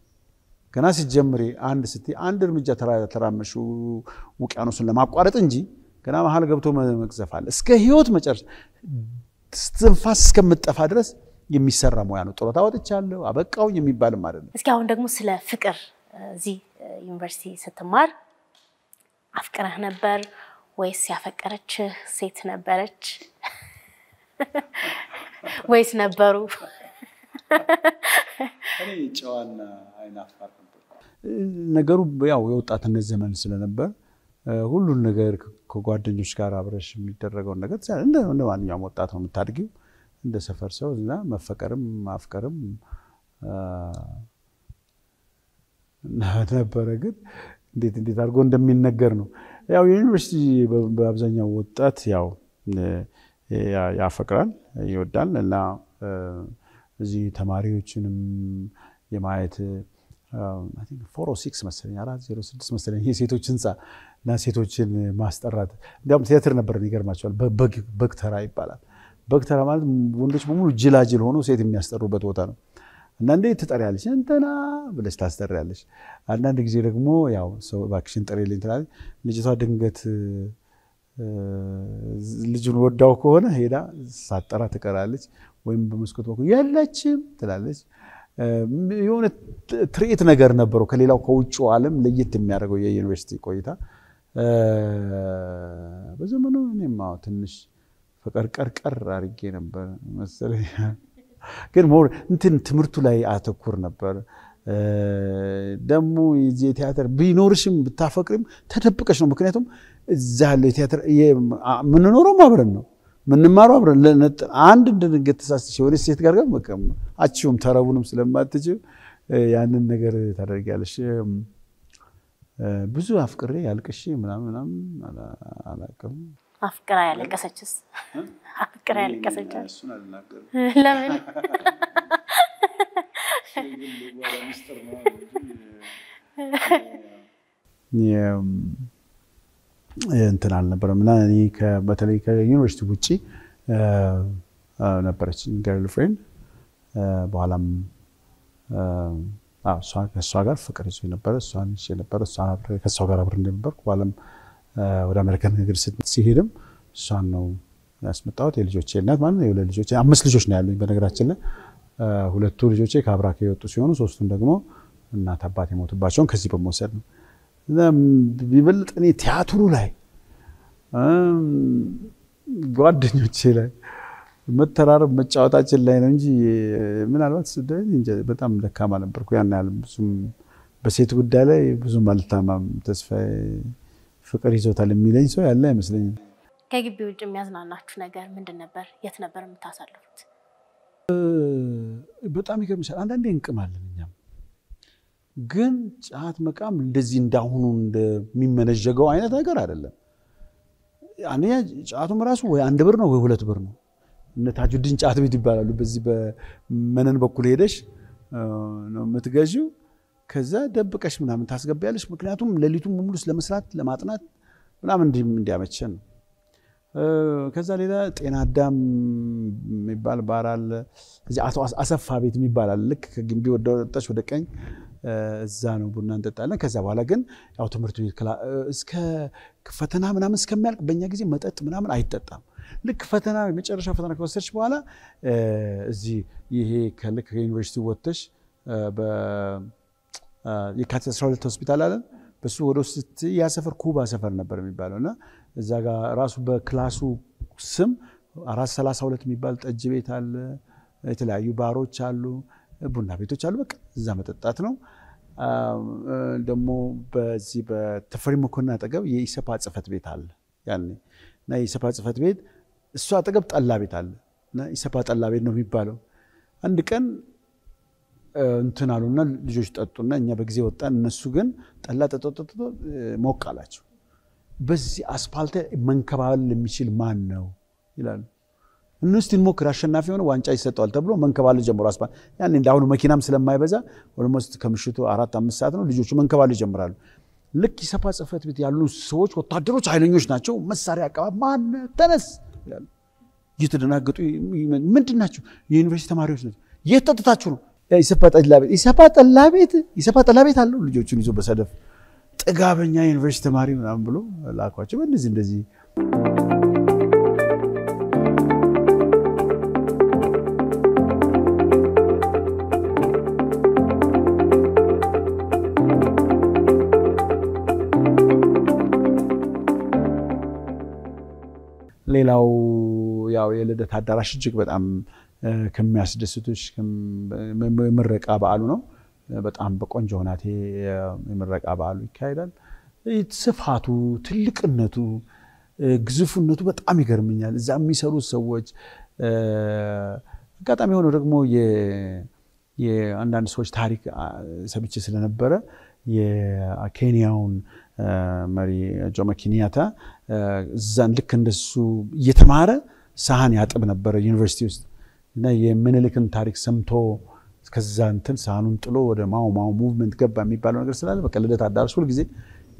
ገና ሲጀምር አንድ ስትይ አንድ እርምጃ ተራመሹ ውቅያኖሱን ለማቋረጥ እንጂ ገና መሀል ገብቶ መቅዘፍ አለ። እስከ ህይወት መጨረሻ ስትንፋስ እስከምጠፋ ድረስ የሚሰራ ሙያ ነው። ጡረታ ወጥቻለሁ አበቃውኝ የሚባልም አይደለም። እስኪ አሁን ደግሞ ስለ ፍቅር እዚህ ዩኒቨርሲቲ ስትማር አፍቅረህ ነበር ወይስ ያፈቀረችህ ሴት ነበረች ወይስ ነበሩ? ጨዋና አይናፋር ነገሩ ያው የወጣትነት ዘመን ስለነበር ሁሉን ነገር ከጓደኞች ጋር አብረሽ የሚደረገውን ነገር እንደ ማንኛውም ወጣት ነው የምታድጊው። እንደ ሰፈር ሰው እና መፈቀርም ማፍቀርም ነበረ። ግን እንዴት እንዴት አድርጎ እንደሚነገር ነው። ያው የዩኒቨርሲቲ በአብዛኛው ወጣት ያው ያፈቅራል ይወዳል እና እዚህ ተማሪዎችንም የማየት ፎር ሲክስ መሰለኝ አራት ዜሮ ስድስት መሰለኝ የሴቶች ህንፃ እና ሴቶችን ማስጠራት እንዲያውም ቲያትር ነበር። ይገርማቸዋል። በግ ተራ ይባላል በግ ተራ ማለት ወንዶች በሙሉ ጅላጅል ሆኖ ሴት የሚያስጠሩበት ቦታ ነው። አንዳንዴ ትጠሪያለሽ እንትና ብለሽ ታስጠሪያለሽ። አንዳንድ ጊዜ ደግሞ ያው ሰው እባክሽን ጥሪልኝ ትላለች። ልጅቷ ድንገት ልጁን ወዳው ከሆነ ሄዳ ሳጠራ ትቀራለች፣ ወይም በመስኮት በኩል የለችም ትላለች። የሆነ ትርኢት ነገር ነበረው ከሌላው ከውጭ ዓለም ለየት የሚያደርገው የዩኒቨርሲቲ ቆይታ በዘመኑ እኔማ ትንሽ ፈቀርቀርቀር አድርጌ ነበር መሰለኝ። ግን ሞር እንትን ትምህርቱ ላይ አተኩር ነበር። ደግሞ የዚህ ቲያትር ቢኖርሽም ብታፈቅሪም ተደብቀሽ ነው። ምክንያቱም እዛ ያለው የቲያትር የምንኖረውም አብረን ነው ምንማረው አብረን ለነጥ አንድ እንድንገት ተሳስሽ የሆነ ሴት ጋር ጋር አችሁም ተረቡንም ስለማትችል ያንን ነገር ታደርጊያለሽ። ብዙ አፍቅሬ አልቅሼ ምናምን ምናምን አላውቅም። አፍቅራ ያለቀሰችስ? አፍቅራ ያለቀሰች ለምን? እንትን አልነበረም እና እኔ በተለይ ከዩኒቨርሲቲ ውጭ ነበረች ገርል ፍሬንድ። በኋላም ከእሷ ጋር ፍቅር ይዞ ነበረ፣ እሷን ነበረ፣ ከእሷ ጋር አብሬ ነበርኩ። በኋላም ወደ አሜሪካን ሀገር ሲሄድም እሷን ነው ያስመጣሁት። የልጆቼ እናት ማለት የሁለት ልጆች አምስት ልጆች ነው ያሉኝ። በነገራችን ላይ ሁለቱ ልጆቼ ከአብራክ የወጡ ሲሆኑ ሶስቱን ደግሞ እናት አባት የሞቱባቸውን ከዚህ በመውሰድ ነው። ቢበልጥ እኔ ቲያትሩ ላይ ጓደኞቼ ላይ መተራረብ መጫወታችን ላይ ነው እንጂ ምናልባት በጣም ደካማ ነበርኩ። ያን ያህል ብዙም በሴት ጉዳይ ላይ ብዙም አልታማም ተስፋዬ ፍቅር ይዞታል የሚለኝ ሰው ያለ አይመስለኝም። ከግቢ ውጭ የሚያዝናናችሁ ነገር ምንድን ነበር? የት ነበር የምታሳልፉት? በጣም ይገርምሻል። አንዳንዴ እንቅማለን። እኛም ግን ጫት መቃም እንደዚህ እንዳሁኑ እንደሚመነዠገው አይነት ነገር አይደለም። አንደኛ ጫቱም ራሱ ወይ አንድ ብር ነው ወይ ሁለት ብር ነው። እነ ታጁዲን ጫት ቤት ይባላሉ። በዚህ በመነን በኩል ሄደሽ ነው የምትገዢው ከዛ ደብቀሽ ምናምን ታስገቢያለሽ። ምክንያቱም ሌሊቱን በሙሉ ለመስራት ለማጥናት ምናምን እንዲያመቸን ነው። ከዛ ሌላ ጤና አዳም የሚባል ባር አለ። እዚህ አቶ አሰፋ ቤት የሚባል አለ። ልክ ከግንቢ ወደወጣች ወደ ቀኝ እዛ ነው ቡና እንጠጣለን። ከዛ በኋላ ግን ያው ትምህርት ቤት እስከ ፈተና ምናምን እስከሚያልቅ በእኛ ጊዜ መጠጥ ምናምን አይጠጣም። ልክ ፈተና የመጨረሻ ፈተና ከወሰደች በኋላ እዚህ ይሄ ከልክ ከዩኒቨርሲቲ ወጥተሽ የካቲት 12 ሆስፒታል አለን በሱ ወደ ውስጥ ስትይ ያ ሰፈር ኩባ ሰፈር ነበር የሚባለው እና እዛ ጋር ራሱ በክላሱ ስም አራት ሰላሳ ሁለት የሚባል ጠጅ ቤት አለ። የተለያዩ ባሮች አሉ፣ ቡና ቤቶች አሉ። በቃ እዛ መጠጣት ነው። ደግሞ በዚህ በተፈሪ መኮንን አጠገብ የኢሰፓ ጽህፈት ቤት አለ ያኔ እና የኢሰፓ ጽህፈት ቤት እሱ አጠገብ ጠላ ቤት አለ እና ኢሰፓ ጠላ ቤት ነው የሚባለው። አንድ ቀን እንትን አሉና ልጆች ጠጡና እኛ በጊዜ ወጣን። እነሱ ግን ጠላ ጠጦጠጦ ሞቅ አላቸው። በዚህ አስፓልት መንከባል የሚችል ማን ነው ይላሉ። እንስቲ እንሞክር፣ አሸናፊ የሆነ ዋንጫ ይሰጠዋል ተብሎ መንከባል ጀምሮ አስፓል ያኔ እንደ አሁኑ መኪናም ስለማይበዛ ኦልሞስት ከምሽቱ አራት አምስት ሰዓት ነው። ልጆቹ መንከባል ይጀምራሉ። ልክ የሰፓ ጽፈት ቤት ያሉ ሰዎች ወታደሮች ኃይለኞች ናቸው። መሳሪያ አቀባብ ማን ተነስ ይላሉ። እየተደናገጡ ምንድን ናቸው? የዩኒቨርሲቲ ተማሪዎች ናቸው። የት ጠጥታችሁ ነው? ኢሰፓ ጠላ ቤት ኢሰፓ ጠላ ቤት ኢሰፓ ጠላ ቤት አለው። ልጆቹን ይዞ በሰደፍ ጥጋበኛ ዩኒቨርሲቲ ተማሪ ምናምን ብሎ ላኳቸው። እንደዚህ እንደዚህ ሌላው ያው የልደት አዳራሽ እጅግ በጣም ከሚያስደስቶች የምረቃ በዓሉ ነው። በጣም በቆንጆ ሆናቴ የምረቃ በዓሉ ይካሄዳል። ስፋቱ፣ ትልቅነቱ፣ ግዙፍነቱ በጣም ይገርምኛል። እዛ የሚሰሩት ሰዎች አጋጣሚ የሆነው ደግሞ የአንዳንድ ሰዎች ታሪክ ሰምቼ ስለነበረ የኬንያውን መሪ ጆሞ ኬንያታ እዛን ልክ እንደሱ እየተማረ ሳህን ያጥብ ነበረ ዩኒቨርሲቲ ውስጥ እና የምኒልክን ታሪክ ሰምቶ ከዛ እንትን ሳህኑን ጥሎ ወደ ማው ማው ሙቭመንት ገባ የሚባለው ነገር ስላለ በቃ ልደት አዳራሽ ሁልጊዜ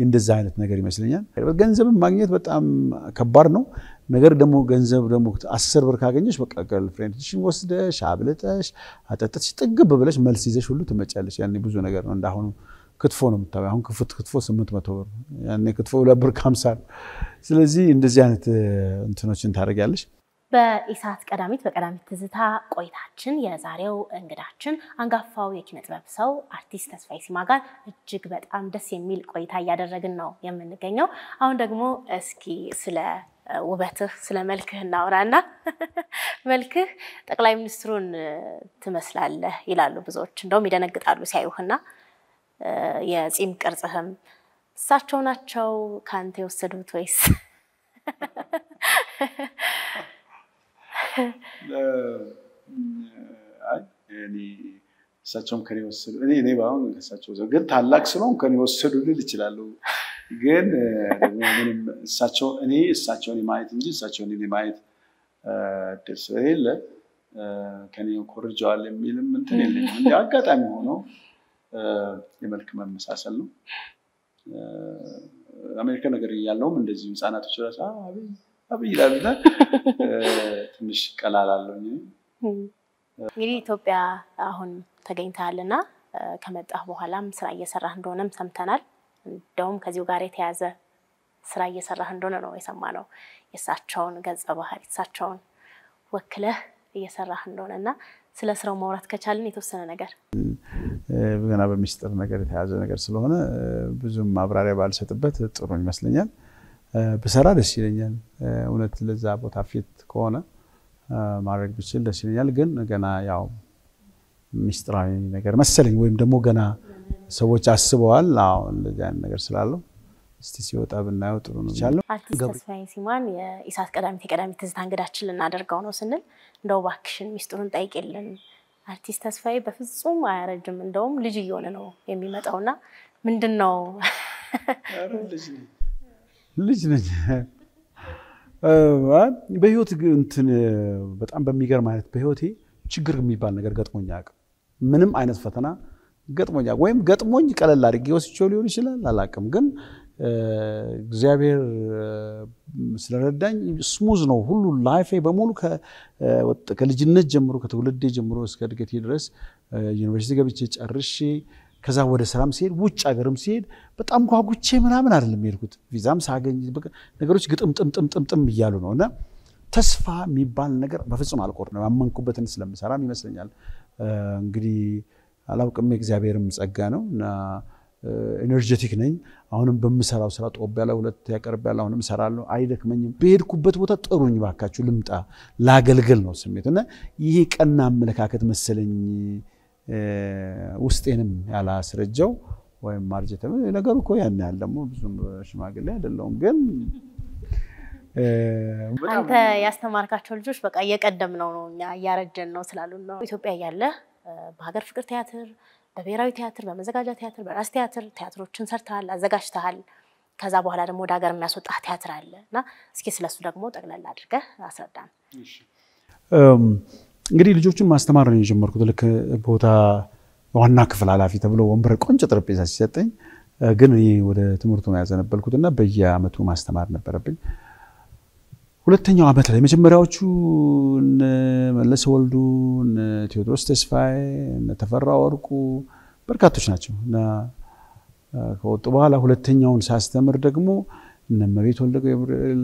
እንደዛ አይነት ነገር ይመስለኛል። ገንዘብን ማግኘት በጣም ከባድ ነው። ነገር ደግሞ ገንዘብ ደግሞ አስር ብር ካገኘች በቃ ገርልፍሬንድሽን ወስደሽ አብልጠሽ አጠጥተሽ ጥግብ ብለሽ መልስ ይዘሽ ሁሉ ትመጫለሽ። ያኔ ብዙ ነገር ነው። እንዳሁኑ ክትፎ ነው የምታየው። አሁን ክፍት ክትፎ ስምንት መቶ ብር ያኔ ክትፎ ሁለት ብር ከሀምሳ ነው። ስለዚህ እንደዚህ አይነት እንትኖችን ታደርጊያለሽ። በኢሳት ቀዳሚት በቀዳሚት ትዝታ ቆይታችን የዛሬው እንግዳችን አንጋፋው የኪነ ጥበብ ሰው አርቲስት ተስፋዬ ሲማ ጋር እጅግ በጣም ደስ የሚል ቆይታ እያደረግን ነው የምንገኘው። አሁን ደግሞ እስኪ ስለ ውበትህ ስለ መልክህ እናውራና መልክህ ጠቅላይ ሚኒስትሩን ትመስላለህ ይላሉ ብዙዎች፣ እንደውም ይደነግጣሉ ሲያዩህና የፂም ቅርጽህም እሳቸው ናቸው ከአንተ የወሰዱት ወይስ እሳቸውም ከኔ ወሰዱ። እኔ በአሁን ከእሳቸው ግን ታላቅ ስለሆን ከኔ ወሰዱ ልል ይችላሉ። ግን ምንም እሳቸው እኔ እሳቸውን ማየት እንጂ እሳቸውን እኔ ማየት እድል ስለሌለ ከኔ ኮርጀዋል የሚልም እንትን የለኝም። እንደ አጋጣሚ ሆኖ የመልክ መመሳሰል ነው። አሜሪካ ነገር እያለውም እንደዚህ ህፃናቶች ራሳ ይላል ትንሽ ቀላላለሁ። እንግዲህ ኢትዮጵያ አሁን ተገኝተሃል እና ከመጣህ በኋላም ስራ እየሰራህ እንደሆነም ሰምተናል። እንደውም ከዚሁ ጋር የተያዘ ስራ እየሰራህ እንደሆነ ነው የሰማነው። የእሳቸውን ገጸ ባህሪ እሳቸውን ወክለህ እየሰራህ እንደሆነ እና ስለ ስራው ማውራት ከቻልን የተወሰነ ነገር ገና በሚስጥር ነገር የተያዘ ነገር ስለሆነ ብዙም ማብራሪያ ባልሰጥበት ጥሩ ይመስለኛል። ብሰራ ደስ ይለኛል። እውነት ለዛ ቦታ ፊት ከሆነ ማድረግ ብችል ደስ ይለኛል። ግን ገና ያው ሚስጥራዊ ነገር መሰለኝ ወይም ደግሞ ገና ሰዎች አስበዋል። አዎ እንደዚህ አይነት ነገር ስላለው እስቲ ሲወጣ ብናየው ጥሩ ነው ይቻለሁ። አርቲስት ተስፋዬ ሲማን የኢሳት ቀዳሚት የቀዳሚት ትዝታ እንግዳችን ልናደርገው ነው ስንል እንደው እባክሽን ሚስጥሩን ጠይቅልን። አርቲስት ተስፋዬ በፍጹም አያረጅም፣ እንደውም ልጅ እየሆነ ነው የሚመጣውና ምንድን ነው ልጅ ነኝ። በህይወት እንትን በጣም በሚገርም አይነት በህይወቴ ችግር የሚባል ነገር ገጥሞኝ አያውቅም። ምንም አይነት ፈተና ገጥሞኝ ወይም ገጥሞኝ ቀለል አድርጌ ወስቼው ሊሆን ይችላል አላውቅም። ግን እግዚአብሔር ስለረዳኝ ስሙዝ ነው ሁሉ ላይፌ በሙሉ ከልጅነት ጀምሮ ከትውልዴ ጀምሮ እስከ እድገቴ ድረስ ዩኒቨርሲቲ ገብቼ ጨርሼ ከዛ ወደ ስራም ሲሄድ ውጭ ሀገርም ሲሄድ በጣም ጓጉቼ ምናምን አይደለም የሄድኩት። ቪዛም ሳገኝ ነገሮች ግጥምጥምጥምጥም እያሉ ነው እና ተስፋ የሚባል ነገር በፍጹም አልቆር ነው ያመንኩበትን ስለምሰራም ይመስለኛል እንግዲህ አላውቅም። የእግዚአብሔርም ጸጋ ነው እና ኤነርጀቲክ ነኝ። አሁንም በምሰራው ስራ ጦብ ያለ ሁለት ያቀርብ ያለ አሁንም እሰራለሁ፣ አይደክመኝም። በሄድኩበት ቦታ ጥሩኝ ባካችሁ፣ ልምጣ ላገልግል ነው ስሜት እና ይሄ ቀና አመለካከት መሰለኝ ውስጤንም ያላስረጀው ወይም ማርጀት ነገሩ እኮ ያን ያህል ደግሞ ብዙም ሽማግሌ አይደለሁም ግን አንተ ያስተማርካቸው ልጆች በቃ እየቀደም ነው ነው እኛ እያረጀን ነው ስላሉ ነው። ኢትዮጵያ እያለ በሀገር ፍቅር ቲያትር፣ በብሔራዊ ቲያትር፣ በመዘጋጃ ቲያትር፣ በራስ ቲያትር ቲያትሮችን ሰርተሃል፣ አዘጋጅተሃል። ከዛ በኋላ ደግሞ ወደ ሀገር የሚያስወጣ ቲያትር አለ እና እስኪ ስለሱ ደግሞ ጠቅለል አድርገህ አስረዳን። እንግዲህ ልጆቹን ማስተማር ነው የጀመርኩት። ልክ ቦታ ዋና ክፍል ኃላፊ ተብሎ ወንበር፣ ቆንጆ ጠረጴዛ ሲሰጠኝ ግን እኔ ወደ ትምህርቱ ነው እና በየአመቱ ማስተማር ነበረብኝ። ሁለተኛው አመት ላይ መጀመሪያዎቹ እነ መለሰ ወልዱ፣ ቴዎድሮስ ተስፋዬ፣ ተፈራ ወርቁ በርካቶች ናቸው እና ከወጡ በኋላ ሁለተኛውን ሳስተምር ደግሞ እነ መቤት ወልደ ገብርኤል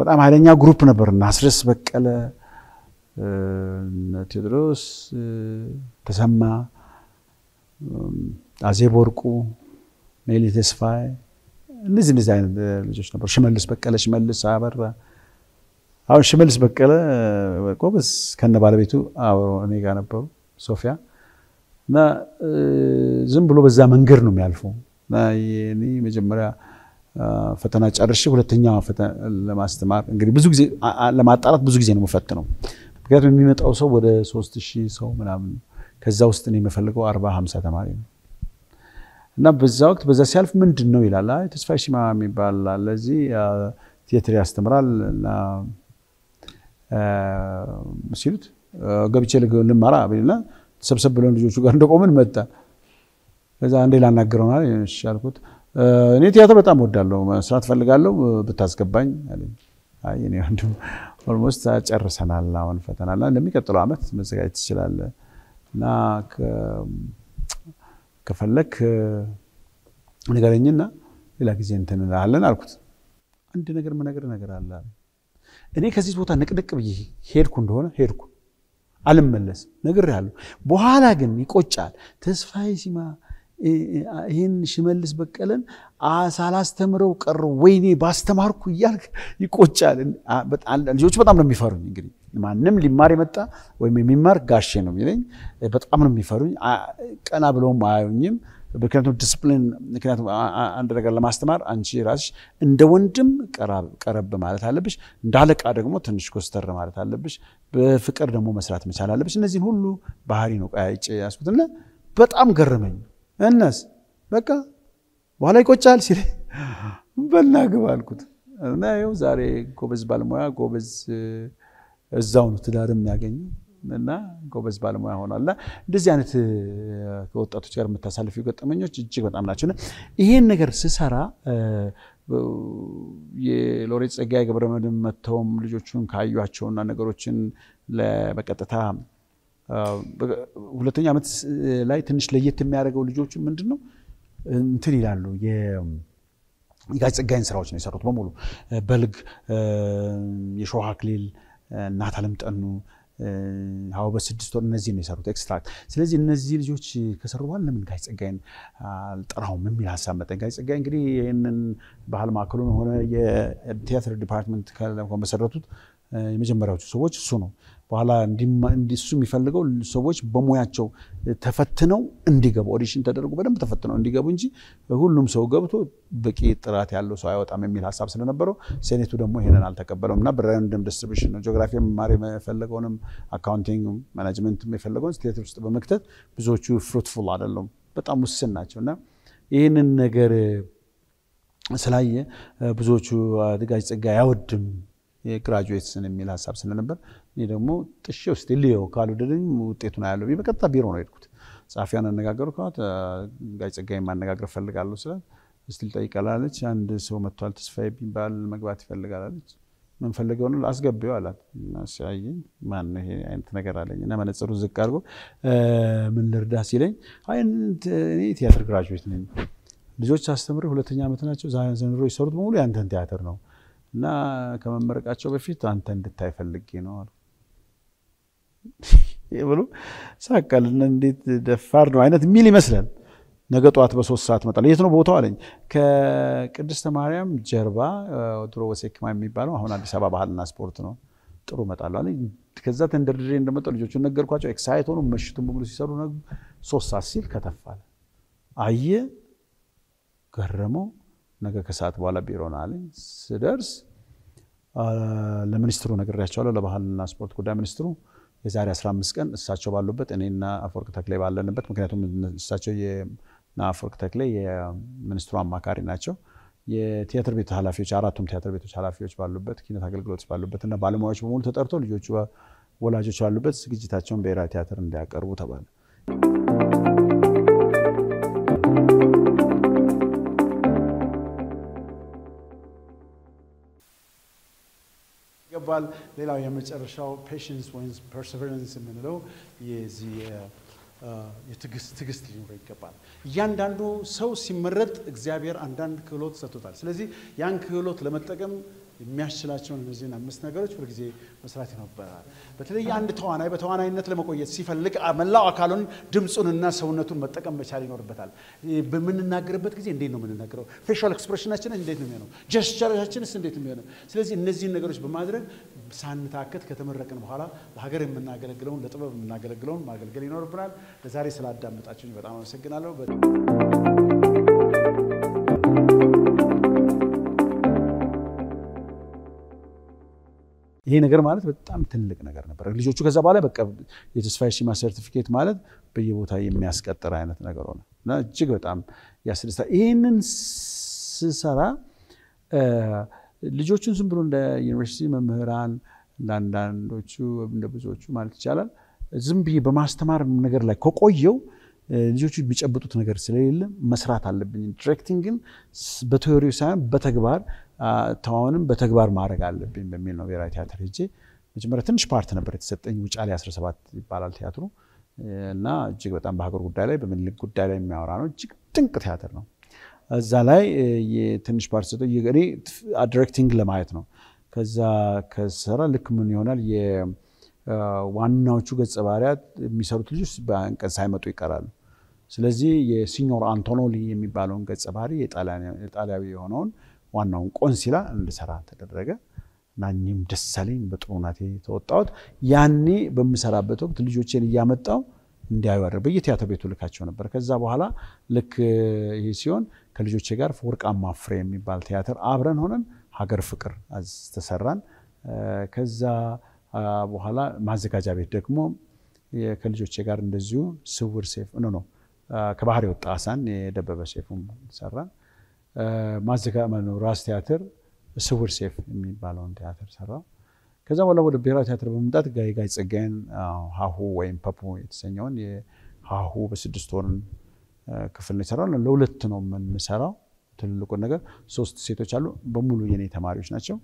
በጣም ኃይለኛ ግሩፕ ነበር እና አስረስ በቀለ ቴዎድሮስ ተሰማ፣ አዜብ ወርቁ፣ ሜሊ ተስፋይ እነዚህ እነዚህ አይነት ልጆች ነበሩ። ሽመልስ በቀለ፣ ሽመልስ አበራ። አሁን ሽመልስ በቀለ ቆበስ ከነ ባለቤቱ አብሮ እኔ ጋር ነበሩ ሶፊያ እና ዝም ብሎ በዛ መንገድ ነው የሚያልፈው። እና መጀመሪያ ፈተና ጨርሼ ሁለተኛ ለማስተማር እንግዲህ ብዙ ጊዜ ለማጣራት ብዙ ጊዜ ነው የምፈትነው ምክንያቱም የሚመጣው ሰው ወደ ሶስት ሺህ ሰው ምናምን ከዛ ውስጥ ነው የምፈልገው አርባ ሀምሳ ተማሪ ነው እና በዛ ወቅት በዛ ሲያልፍ ምንድን ነው ይላል። ተስፋ ሽማ የሚባል ለዚህ ቲያትር ያስተምራል እና ሲሉት ገብቼ ልማራ ና ሰብሰብ ብለን ልጆቹ ጋር እንደቆምን መጣ። ከዛ አንዴ ላናገረውና አልኩት እኔ ቲያትር በጣም ወዳለሁ፣ መስራት ፈልጋለሁ ብታስገባኝ አለኝ። አይ እኔ ወንድም ኦልሞስት ጨርሰናል። አሁን ፈተናና ለሚቀጥለው ዓመት መዘጋጀት ትችላለ እና ከፈለክ ንገረኝና ሌላ ጊዜ እንትን እንላለን አልኩት። አንድ ነገር መነገር ነገር አለ። እኔ ከዚህ ቦታ ንቅንቅ ብዬ ሄድኩ እንደሆነ ሄድኩ አልመለስም፣ ነግሬሃለሁ። በኋላ ግን ይቆጫል። ተስፋዬ ሲማ ይህን ሽመልስ በቀለን ሳላስተምረው ቀር ወይኔ ባስተማርኩ እያልክ ይቆጫል። ልጆቹ በጣም ነው የሚፈሩኝ። እንግዲህ ማንም ሊማር የመጣ ወይም የሚማር ጋሼ ነው የሚለኝ። በጣም ነው የሚፈሩኝ። ቀና ብለውም አያዩኝም። ምክንያቱም ዲስፕሊን፣ ምክንያቱም አንድ ነገር ለማስተማር አንቺ ራስሽ እንደ ወንድም ቀረብ ማለት አለብሽ፣ እንደ አለቃ ደግሞ ትንሽ ኮስተር ማለት አለብሽ፣ በፍቅር ደግሞ መስራት መቻል አለብሽ። እነዚህን ሁሉ ባህሪ ነው ቀያጭ ያስኩትና በጣም ገረመኝ። እናስ በቃ በኋላ ይቆጫል ሲል በልና ግባ አልኩት እና ይኸው ዛሬ ጎበዝ ባለሙያ ጎበዝ እዛው ነው ትዳርም ያገኘው እና ጎበዝ ባለሙያ ሆኗል። እና እንደዚህ አይነት ከወጣቶች ጋር የምታሳልፊው ገጠመኞች እጅግ በጣም ናቸው። ይሄን ነገር ስሰራ የሎሬት ጸጋዬ ገብረመድህን መጥተውም ልጆቹን ካዩቸውና ነገሮችን በቀጥታ ሁለተኛ ዓመት ላይ ትንሽ ለየት የሚያደርገው ልጆች ምንድን ነው እንትን ይላሉ የጋሽ ጸጋይን ስራዎች ነው የሰሩት በሙሉ በልግ የሾህ ክሌል እናት አለም ጠኑ ሀው በስድስት ወር እነዚህ ነው የሰሩት ኤክስትራክት። ስለዚህ እነዚህ ልጆች ከሰሩ በኋላ ለምን ጋሽ ጸጋይን አልጠራውም የሚል ሀሳብ መጠን ጋሽ ጸጋይ እንግዲህ ይህንን ባህል ማዕከሉን ሆነ የቲያትር ዲፓርትመንት ከመሰረቱት የመጀመሪያዎቹ ሰዎች እሱ ነው። በኋላ እሱ የሚፈልገው ሰዎች በሙያቸው ተፈትነው እንዲገቡ ኦዲሽን ተደርጉ በደንብ ተፈትነው እንዲገቡ እንጂ ሁሉም ሰው ገብቶ በቂ ጥራት ያለው ሰው አይወጣም የሚል ሀሳብ ስለነበረው ሴኔቱ ደግሞ ይሄንን አልተቀበለውም እና ብራንድም ዲስትሪቢሽን ነው ጂኦግራፊ መማር የፈለገውንም አካውንቲንግ ማናጅመንት የፈለገውን ስቴት ውስጥ በመክተት ብዙዎቹ ፍሩትፉል አይደለም፣ በጣም ውስን ናቸው እና ይህንን ነገር ስላየ ብዙዎቹ ጽጋ አይወድም የግራጁዌትስን የሚል ሀሳብ ስለነበር እኔ ደግሞ ጥሼ ውስጥ ልየው ካልወደደኝ ውጤቱን አያለሁ። በቀጥታ ቢሮ ነው ሄድኩት። ጸሐፊዋን አነጋገሩ ከት ጋ ጸጋይ ማነጋገር እፈልጋለሁ ስላት ስትል ልጠይቅሃል አንድ ሰው መጥቷል፣ ተስፋዬ ቢባል መግባት ይፈልጋላለች። አለች። ምን ፈልገው ነው አስገቢው አላት። ሲያየኝ ማን ይሄ አይነት ነገር አለኝ እና መነጽሩ ዝቅ አድርጎ ምን ልርዳ ሲለኝ እኔ ቲያትር ግራጅዌት ነኝ፣ ልጆች አስተምሬ ሁለተኛ ዓመት ናቸው። ዘንድሮ የሰሩት በሙሉ የአንተን ቲያትር ነው እና ከመመረቃቸው በፊት አንተ እንድታይ ፈልጌ ነው አልኩት። ብሎ ሳቃል። እንዴት ደፋር ነው አይነት የሚል ይመስላል። ነገ ጠዋት በሶስት ሰዓት እመጣለሁ። የት ነው ቦታው አለኝ። ከቅድስተ ማርያም ጀርባ ድሮ ወሴክማ የሚባለው አሁን አዲስ አበባ ባህልና ስፖርት ነው። ጥሩ እመጣለሁ አለኝ። ከዛ ተንደርድሬ እንደመጣሁ ልጆቹን ነገርኳቸው። ኤክሳይት ሆኑ። መሽቱን በሙሉ ሲሰሩ ሶስት ሰዓት ሲል ከተፋለ አየ ገረመው። ነገ ከሰዓት በኋላ ቢሮ ነው አለኝ። ስደርስ ለሚኒስትሩ ነግሬያቸዋለሁ፣ ለባህልና ስፖርት ጉዳይ ሚኒስትሩ የዛሬ 15 ቀን እሳቸው ባሉበት እኔና አፈወርቅ ተክሌ ባለንበት፣ ምክንያቱም እሳቸው አፈወርቅ ተክሌ የሚኒስትሩ አማካሪ ናቸው። የቲያትር ቤት ኃላፊዎች አራቱም ቲያትር ቤቶች ኃላፊዎች ባሉበት፣ ኪነት አገልግሎት ባሉበት እና ባለሙያዎች በሙሉ ተጠርቶ ልጆቹ ወላጆች ባሉበት ዝግጅታቸውን ብሔራዊ ቲያትር እንዲያቀርቡ ተባለ። ይገባል። ሌላው የመጨረሻው ፔሽንስ ወይም ፐርሰቨረንስ የምንለው የዚህ ትግስት ሊኖረው ይገባል። እያንዳንዱ ሰው ሲመረጥ እግዚአብሔር አንዳንድ ክህሎት ሰጥቶታል። ስለዚህ ያን ክህሎት ለመጠቀም የሚያስችላቸውን እነዚህን አምስት ነገሮች ሁልጊዜ መስራት ይኖበራል በተለይ አንድ ተዋናይ በተዋናይነት ለመቆየት ሲፈልግ መላው አካሉን ድምፁንና ሰውነቱን መጠቀም መቻል ይኖርበታል። በምንናገርበት ጊዜ እንዴት ነው የምንናገረው? ፌሻል ኤክስፕሬሽናችን እንዴት ነው የሚሆነው? ጀስቸራችንስ እንዴት ነው የሚሆነው? ስለዚህ እነዚህን ነገሮች በማድረግ ሳንታከት ከተመረቅን በኋላ ለሀገር የምናገለግለውን ለጥበብ የምናገለግለውን ማገልገል ይኖርብናል። ለዛሬ ስላዳመጣችሁኝ በጣም አመሰግናለሁ። ይሄ ነገር ማለት በጣም ትልቅ ነገር ነበር። ልጆቹ ከዛ በኋላ በቃ የተስፋዬ ሺማ ሰርቲፊኬት ማለት በየቦታ የሚያስቀጥር አይነት ነገር ሆነ እና እጅግ በጣም ያስደስታል። ይህንን ስሰራ ልጆቹን ዝም ብሎ እንደ ዩኒቨርሲቲ መምህራን ለአንዳንዶቹ እንደ ብዙዎቹ ማለት ይቻላል ዝም ብዬ በማስተማር ነገር ላይ ከቆየው ልጆቹ የሚጨብጡት ነገር ስለሌለ መስራት አለብኝ። ዲሬክቲንግን በቴዎሪ ሳይሆን በተግባር ተዋውንም በተግባር ማድረግ አለብኝ በሚል ነው ብሔራዊ ቲያትር ሄጄ መጀመሪያ ትንሽ ፓርት ነበር የተሰጠኝ። ውጫሌ 17 ይባላል ቲያትሩ እና እጅግ በጣም በሀገር ጉዳይ ላይ በምኒልክ ጉዳይ ላይ የሚያወራ ነው። እጅግ ድንቅ ቲያትር ነው። እዛ ላይ ትንሽ ፓርት ሰጠ እኔ ዳይሬክቲንግ ለማየት ነው። ከዛ ከሰራ ልክ ምን ይሆናል ዋናዎቹ ገጸ ባህሪያት የሚሰሩት ልጆች በቀን ሳይመጡ ይቀራሉ። ስለዚህ የሲኞር አንቶኖሊ የሚባለውን ገጸ ባህሪ የጣሊያዊ የሆነውን ዋናውን ቆንሲላ እንድሰራ ተደረገ እና እኔም ደስ በጥሩ ናቴ ተወጣሁት። ያኔ በምሰራበት ወቅት ልጆቼን እያመጣው እንዲያዩ አድርግ በየቲያትር ቤቱ ልካቸው ነበር። ከዛ በኋላ ልክ ይህ ሲሆን ከልጆቼ ጋር ወርቃማ ፍሬ የሚባል ቲያትር አብረን ሆነን ሀገር ፍቅር ተሰራን። ከዛ በኋላ ማዘጋጃ ቤት ደግሞ ከልጆቼ ጋር እንደዚሁ ስውር ሴፍ ነው ከባህር የወጣ አሳን የደበበ ሴፉም ሰራን። ማዘጋ ነው ራስ ቲያትር ስውር ሴፍ የሚባለውን ቲያትር ሰራ ከዛ በኋላ ወደ ብሔራዊ ቲያትር በመምጣት ጋይ ጸጋዬን ሀሁ ወይም ፐፑ የተሰኘውን የሀሁ በስድስት ወርን ክፍል ነው የሰራው። ለሁለት ነው የምንሰራው ትልልቁን ነገር። ሶስት ሴቶች አሉ፣ በሙሉ የኔ ተማሪዎች ናቸው።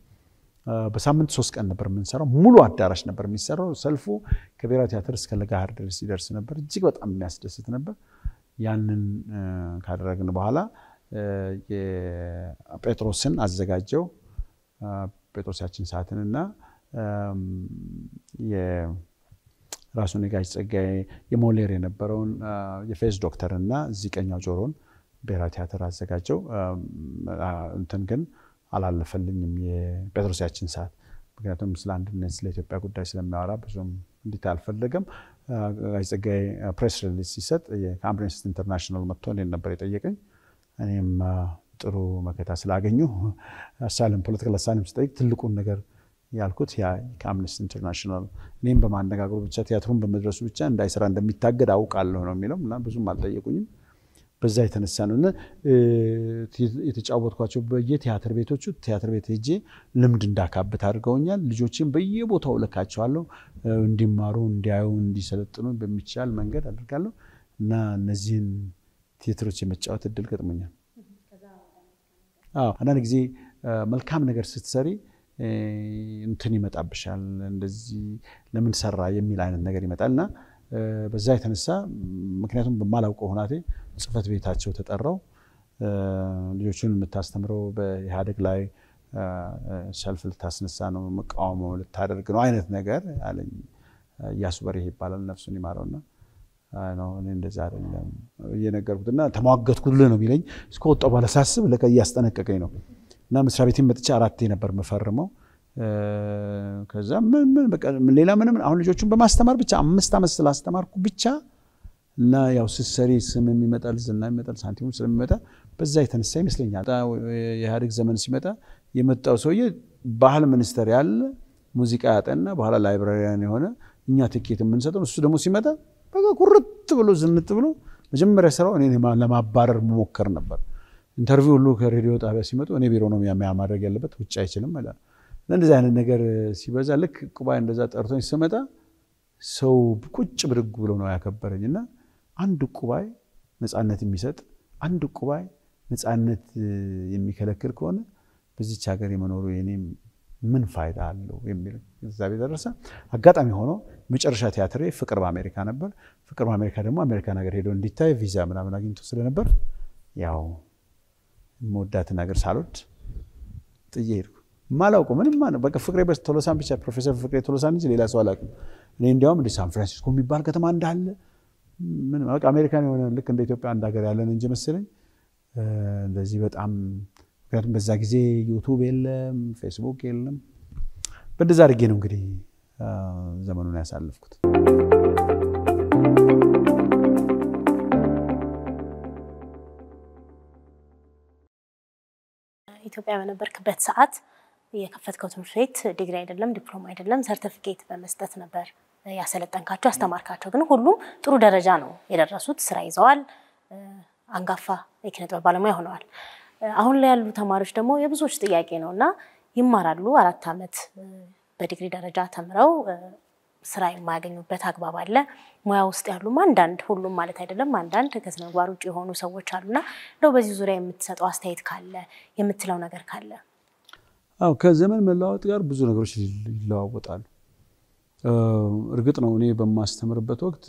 በሳምንት ሶስት ቀን ነበር የምንሰራው። ሙሉ አዳራሽ ነበር የሚሰራው። ሰልፉ ከብሔራዊ ቲያትር እስከ ለጋህር ድረስ ይደርስ ነበር። እጅግ በጣም የሚያስደስት ነበር። ያንን ካደረግን በኋላ ጴጥሮስን አዘጋጀው። ጴጥሮስ ያችን ሰዓትንና ራሱን ነጋሽ ጸጋዬ የሞሌር የነበረውን የፌዝ ዶክተር እና እዚህ ቀኛው ጆሮን ብሔራዊ ቲያትር አዘጋጀው። እንትን ግን አላለፈልኝም የጴጥሮስ ያችን ሰዓት። ምክንያቱም ስለ አንድነት ስለ ኢትዮጵያ ጉዳይ ስለሚያወራ ብዙም እንዲት አልፈለገም። ጋሽ ጸጋዬ ፕሬስ ሪሊዝ ሲሰጥ ከአምነስቲ ኢንተርናሽናል መጥቶ እኔን ነበር የጠየቀኝ። እኔም ጥሩ መከታ ስላገኙ አሳይለም ፖለቲካል አሳይለም ስጠይቅ ትልቁን ነገር ያልኩት ከአምነስቲ ኢንተርናሽናል እኔም በማነጋገሩ ብቻ ቲያትሩን በመድረሱ ብቻ እንዳይሰራ እንደሚታገድ አውቃለሁ ነው የሚለው እና ብዙም አልጠየቁኝም። በዛ የተነሳ ነው እና የተጫወትኳቸው በየቲያትር ቤቶቹ ቲያትር ቤት ሄጄ ልምድ እንዳካብት አድርገውኛል። ልጆችን በየቦታው እልካቸዋለሁ እንዲማሩ፣ እንዲያዩ፣ እንዲሰለጥኑ በሚቻል መንገድ አድርጋለሁ እና እነዚህን ቲያትሮች የመጫወት እድል ገጥሞኛል። አንዳንድ ጊዜ መልካም ነገር ስትሰሪ እንትን ይመጣብሻል፣ እንደዚህ ለምን ሰራ የሚል አይነት ነገር ይመጣል እና በዛ የተነሳ ምክንያቱም በማላውቀው ሁናቴ ጽህፈት ቤታቸው ተጠራው ልጆቹን የምታስተምረው በኢህአዴግ ላይ ሰልፍ ልታስነሳ ነው፣ መቃወሞ ልታደርግ ነው አይነት ነገር አለኝ። እያሱ በርሄ ይባላል ነፍሱን ይማረውና ነው እኔ እንደዛ አይደለም እየነገርኩት እና ተሟገትኩልህ ነው የሚለኝ። እስከወጣ በኋላ ሳስብ ለቀ እያስጠነቀቀኝ ነው እና መስሪያ ቤቴን መጥቼ አራቴ ነበር የምፈርመው። ከዛ ሌላ ምንም አሁን ልጆቹን በማስተማር ብቻ አምስት ዓመት ስላስተማርኩ ብቻ እና ያው ስትሰሪ ስም የሚመጣል ዝና የሚመጣል ሳንቲሙ ስለሚመጣ በዛ የተነሳ ይመስለኛል የኢህአዴግ ዘመን ሲመጣ የመጣው ሰውዬ ባህል ሚኒስቴር ያለ ሙዚቃ ያጠና በኋላ ላይብራሪያን የሆነ እኛ ትኬት የምንሰጠው እሱ ደግሞ ሲመጣ በቃ ኩርት ብሎ ዝንጥ ብሎ መጀመሪያ ስራው እኔ ለማባረር መሞከር ነበር። ኢንተርቪው ሁሉ ከሬዲዮ ጣቢያ ሲመጡ እኔ ቢሮ ነው ማድረግ ያለበት ውጭ አይችልም። እንደዚህ አይነት ነገር ሲበዛ ልክ ቁባይ እንደዛ ጠርቶኝ ስመጣ ሰው ቁጭ ብድግ ብሎ ነው ያከበረኝ እና አንድ ቁባይ ነፃነት የሚሰጥ አንድ ቁባይ ነፃነት የሚከለክል ከሆነ በዚች ሀገር የመኖሩ የኔም ምን ፋይዳ አለው የሚል ግንዛቤ ደረሰ። አጋጣሚ ሆኖ መጨረሻ ቲያትሬ ፍቅር በአሜሪካ ነበር። ፍቅር በአሜሪካ ደግሞ አሜሪካን ሀገር ሄዶ እንዲታይ ቪዛ ምናምን አግኝቶ ስለነበር ያው መወዳትን ሀገር ሳልወድ ጥዬ ሄድኩ። ማላውቁ ምንም በቃ ፍቅሬ ቶሎሳን ብቻ ፕሮፌሰር ፍቅሬ ቶሎሳን እንጂ ሌላ ሰው አላውቅም። እኔ እንዲያውም እንደ ሳን ፍራንሲስኮ የሚባል ከተማ እንዳለ አሜሪካን የሆነ ልክ እንደ ኢትዮጵያ አንድ ሀገር ያለን እንጂ መሰለኝ እንደዚህ በጣም ምክንያቱም በዛ ጊዜ ዩቱብ የለም፣ ፌስቡክ የለም። በእንደዛ አድርጌ ነው እንግዲህ ዘመኑን ያሳለፍኩት። ኢትዮጵያ በነበርክበት ሰዓት የከፈትከው ትምህርት ቤት ዲግሪ አይደለም ዲፕሎማ አይደለም ሰርቲፊኬት በመስጠት ነበር ያሰለጠንካቸው አስተማርካቸው ግን ሁሉም ጥሩ ደረጃ ነው የደረሱት፣ ስራ ይዘዋል፣ አንጋፋ የኪነጥበብ ባለሙያ ሆነዋል። አሁን ላይ ያሉ ተማሪዎች ደግሞ የብዙዎች ጥያቄ ነው እና ይማራሉ አራት ዓመት በዲግሪ ደረጃ ተምረው ስራ የማያገኙበት አግባብ አለ። ሙያ ውስጥ ያሉም አንዳንድ ሁሉም ማለት አይደለም፣ አንዳንድ ከስነ ምግባር ውጭ የሆኑ ሰዎች አሉና እንደው በዚህ ዙሪያ የምትሰጠው አስተያየት ካለ የምትለው ነገር ካለ? አዎ ከዘመን መለዋወጥ ጋር ብዙ ነገሮች ይለዋወጣሉ። እርግጥ ነው እኔ በማስተምርበት ወቅት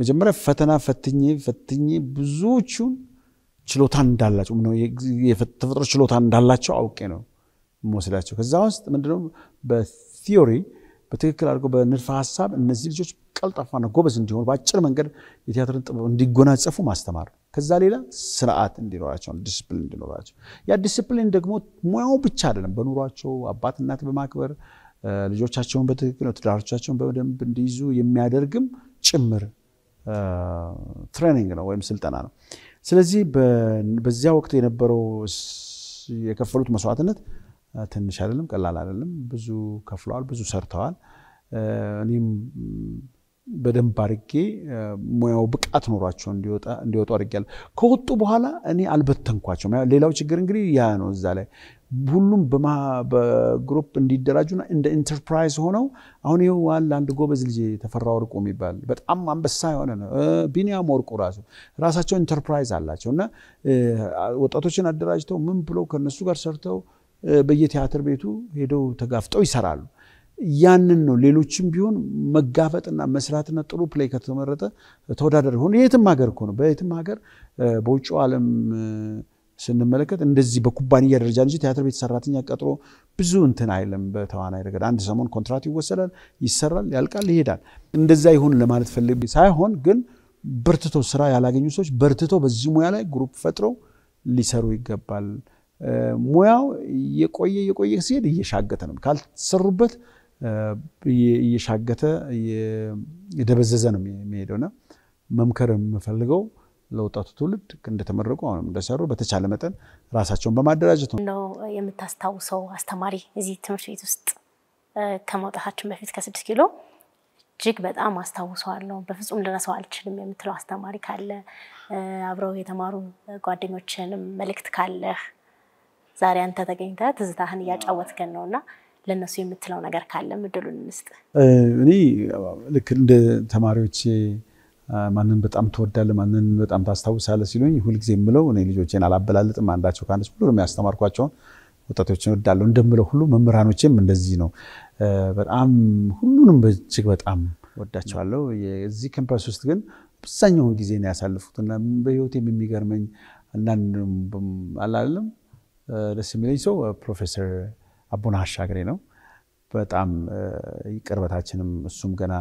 መጀመሪያ ፈተና ፈትኜ ፈትኜ ብዙዎቹን ችሎታ እንዳላቸው ተፈጥሮ ችሎታ እንዳላቸው አውቄ ነው የምወስዳቸው። ከዛ ውስጥ ምንድነው በቲዮሪ በትክክል አድርገው በንድፈ ሀሳብ እነዚህ ልጆች ቀልጣፋና ጎበዝ እንዲሆኑ በአጭር መንገድ የቲያትርን ጥበብ እንዲጎናጸፉ ማስተማር፣ ከዛ ሌላ ስርዓት እንዲኖራቸው ዲስፕሊን እንዲኖራቸው። ያ ዲስፕሊን ደግሞ ሙያው ብቻ አይደለም፣ በኑሯቸው አባት እናት በማክበር ልጆቻቸውን በትክክል ትዳሮቻቸውን በደንብ እንዲይዙ የሚያደርግም ጭምር ትሬኒንግ ነው ወይም ስልጠና ነው። ስለዚህ በዚያ ወቅት የነበረው የከፈሉት መስዋዕትነት ትንሽ አይደለም፣ ቀላል አይደለም። ብዙ ከፍለዋል፣ ብዙ ሰርተዋል። እኔም በደንብ አድርጌ ሙያው ብቃት ኖሯቸው እንዲወጡ አድርጌያለሁ። ከወጡ በኋላ እኔ አልበተንኳቸው። ሌላው ችግር እንግዲህ ያ ነው። እዛ ላይ ሁሉም በግሩፕ እንዲደራጁና እንደ ኢንተርፕራይዝ ሆነው አሁን ይዋል አንድ ጎበዝ ልጅ የተፈራ ወርቁ የሚባል በጣም አንበሳ የሆነ ነው። ቢኒያም ወርቁ ራሱ ራሳቸው ኢንተርፕራይዝ አላቸው እና ወጣቶችን አደራጅተው ምን ብለው ከነሱ ጋር ሰርተው በየቲያትር ቤቱ ሄደው ተጋፍጠው ይሰራሉ። ያንን ነው ሌሎችም ቢሆን መጋፈጥና መስራትና ጥሩ ፕሌይ ከተመረጠ ተወዳዳሪ ሆኖ የትም ሀገር እኮ ነው። በየትም ሀገር በውጭው ዓለም ስንመለከት እንደዚህ በኩባንያ ደረጃ እንጂ ቲያትር ቤት ሰራተኛ ቀጥሮ ብዙ እንትን አይልም። በተዋናይ ረገድ አንድ ሰሞን ኮንትራት ይወሰዳል፣ ይሰራል፣ ያልቃል፣ ይሄዳል። እንደዛ ይሁን ለማለት ፈልግ ሳይሆን ግን በርትቶ ስራ ያላገኙ ሰዎች በርትቶ በዚህ ሙያ ላይ ግሩፕ ፈጥረው ሊሰሩ ይገባል። ሙያው እየቆየ እየቆየ ሲሄድ እየሻገተ ነው። ካልተሰሩበት እየሻገተ የደበዘዘ ነው የሚሄደውና መምከር የምፈልገው ለወጣቱ ትውልድ እንደተመረቁ አሁንም እንደሰሩ በተቻለ መጠን ራሳቸውን በማደራጀት ነው። ነው የምታስታውሰው አስተማሪ እዚህ ትምህርት ቤት ውስጥ ከመውጣታችን በፊት ከስድስት ኪሎ እጅግ በጣም አስታውሰዋለሁ፣ በፍጹም ልረሳው አልችልም የምትለው አስተማሪ ካለ አብረው የተማሩ ጓደኞችንም መልእክት ካለህ ዛሬ አንተ ተገኝተ ትዝታህን እያጫወትከን ነው እና ለእነሱ የምትለው ነገር ካለ እድሉን እንስጥ። እኔ ልክ እንደ ተማሪዎች ማንን በጣም ትወዳለ ማንን በጣም ታስታውሳለ ሲሉኝ ሁልጊዜ የምለው እኔ ልጆቼን አላበላልጥም አንዳቸው ከአንዳች ሁሉንም የሚያስተማርኳቸውን ወጣቶችን እወዳለሁ እንደምለው ሁሉ መምህራኖቼም እንደዚህ ነው። በጣም ሁሉንም እጅግ በጣም ወዳቸዋለሁ። እዚህ ካምፓስ ውስጥ ግን አብዛኛውን ጊዜ ነው ያሳልፉት እና በህይወቴም የሚገርመኝ አንዳንድ አላለም ደስ የሚለኝ ሰው ፕሮፌሰር አቡነ አሻግሬ ነው። በጣም ቅርበታችንም እሱም ገና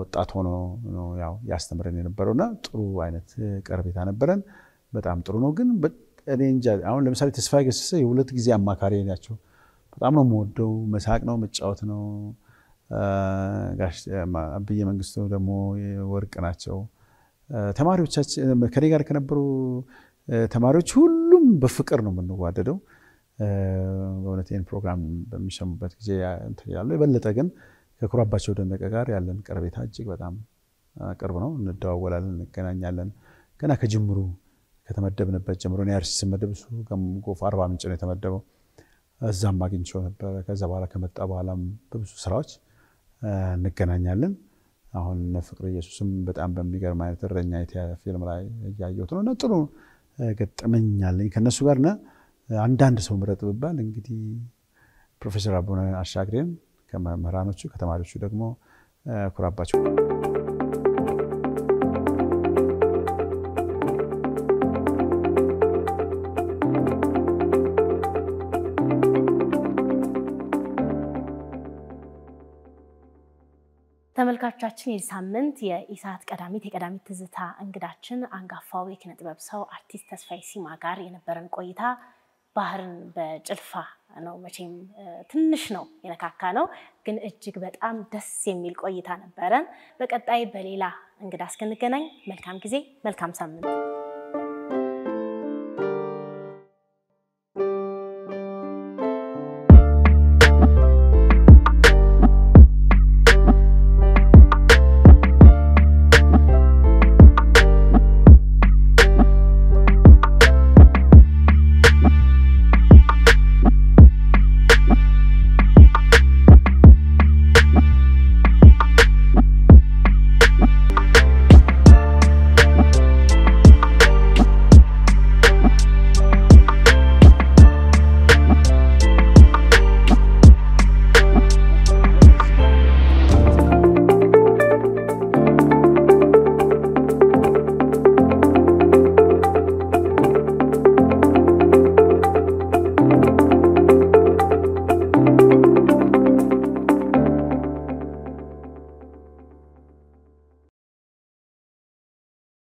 ወጣት ሆኖ ነው ያው ያስተምረን የነበረው እና ጥሩ አይነት ቀረቤታ ነበረን። በጣም ጥሩ ነው። ግን እኔ እንጃ አሁን ለምሳሌ ተስፋዬ ገሰሰ የሁለት ጊዜ አማካሪ ናቸው። በጣም ነው የምወደው። መሳቅ ነው መጫወት ነው። አብዬ መንግስቱ ደግሞ ወርቅ ናቸው። ተማሪዎቻችን ከኔ ጋር ከነበሩ ተማሪዎች ሁሉ በፍቅር ነው የምንዋደደው። በእውነት ይህን ፕሮግራም በሚሰሙበት ጊዜ ያለው የበለጠ ግን ከኩራባቸው ደመቀ ጋር ያለን ቀረቤታ እጅግ በጣም ቅርብ ነው። እንደዋወላለን፣ እንገናኛለን። ገና ከጅምሩ ከተመደብንበት ጀምሮ እኔ አርሲ ስመደብ እሱ ጎፋ አርባ ምንጭ ነው የተመደበው። እዛም አግኝቼው ነበረ። ከዛ በኋላ ከመጣ በኋላም በብዙ ስራዎች እንገናኛለን። አሁን ፍቅር ኢየሱስም በጣም በሚገርም አይነት እረኛ ፊልም ላይ እያየሁት ነው እና ጥሩ ገጠመኝ አለኝ። ከእነሱ ጋር ና አንዳንድ ሰው ምረጥ ብባል እንግዲህ ፕሮፌሰር አቡነ አሻግሬን ከመምህራኖቹ ከተማሪዎቹ ደግሞ ኩራባቸው ተመልካቾቻችን የዚህ ሳምንት የኢሳት ቀዳሚት የቀዳሚት ትዝታ እንግዳችን አንጋፋው የኪነ ጥበብ ሰው አርቲስት ተስፋዬ ሲማ ጋር የነበረን ቆይታ ባህርን በጭልፋ ነው መቼም ትንሽ ነው የነካካ ነው፣ ግን እጅግ በጣም ደስ የሚል ቆይታ ነበረን። በቀጣይ በሌላ እንግዳ እስክንገናኝ መልካም ጊዜ፣ መልካም ሳምንት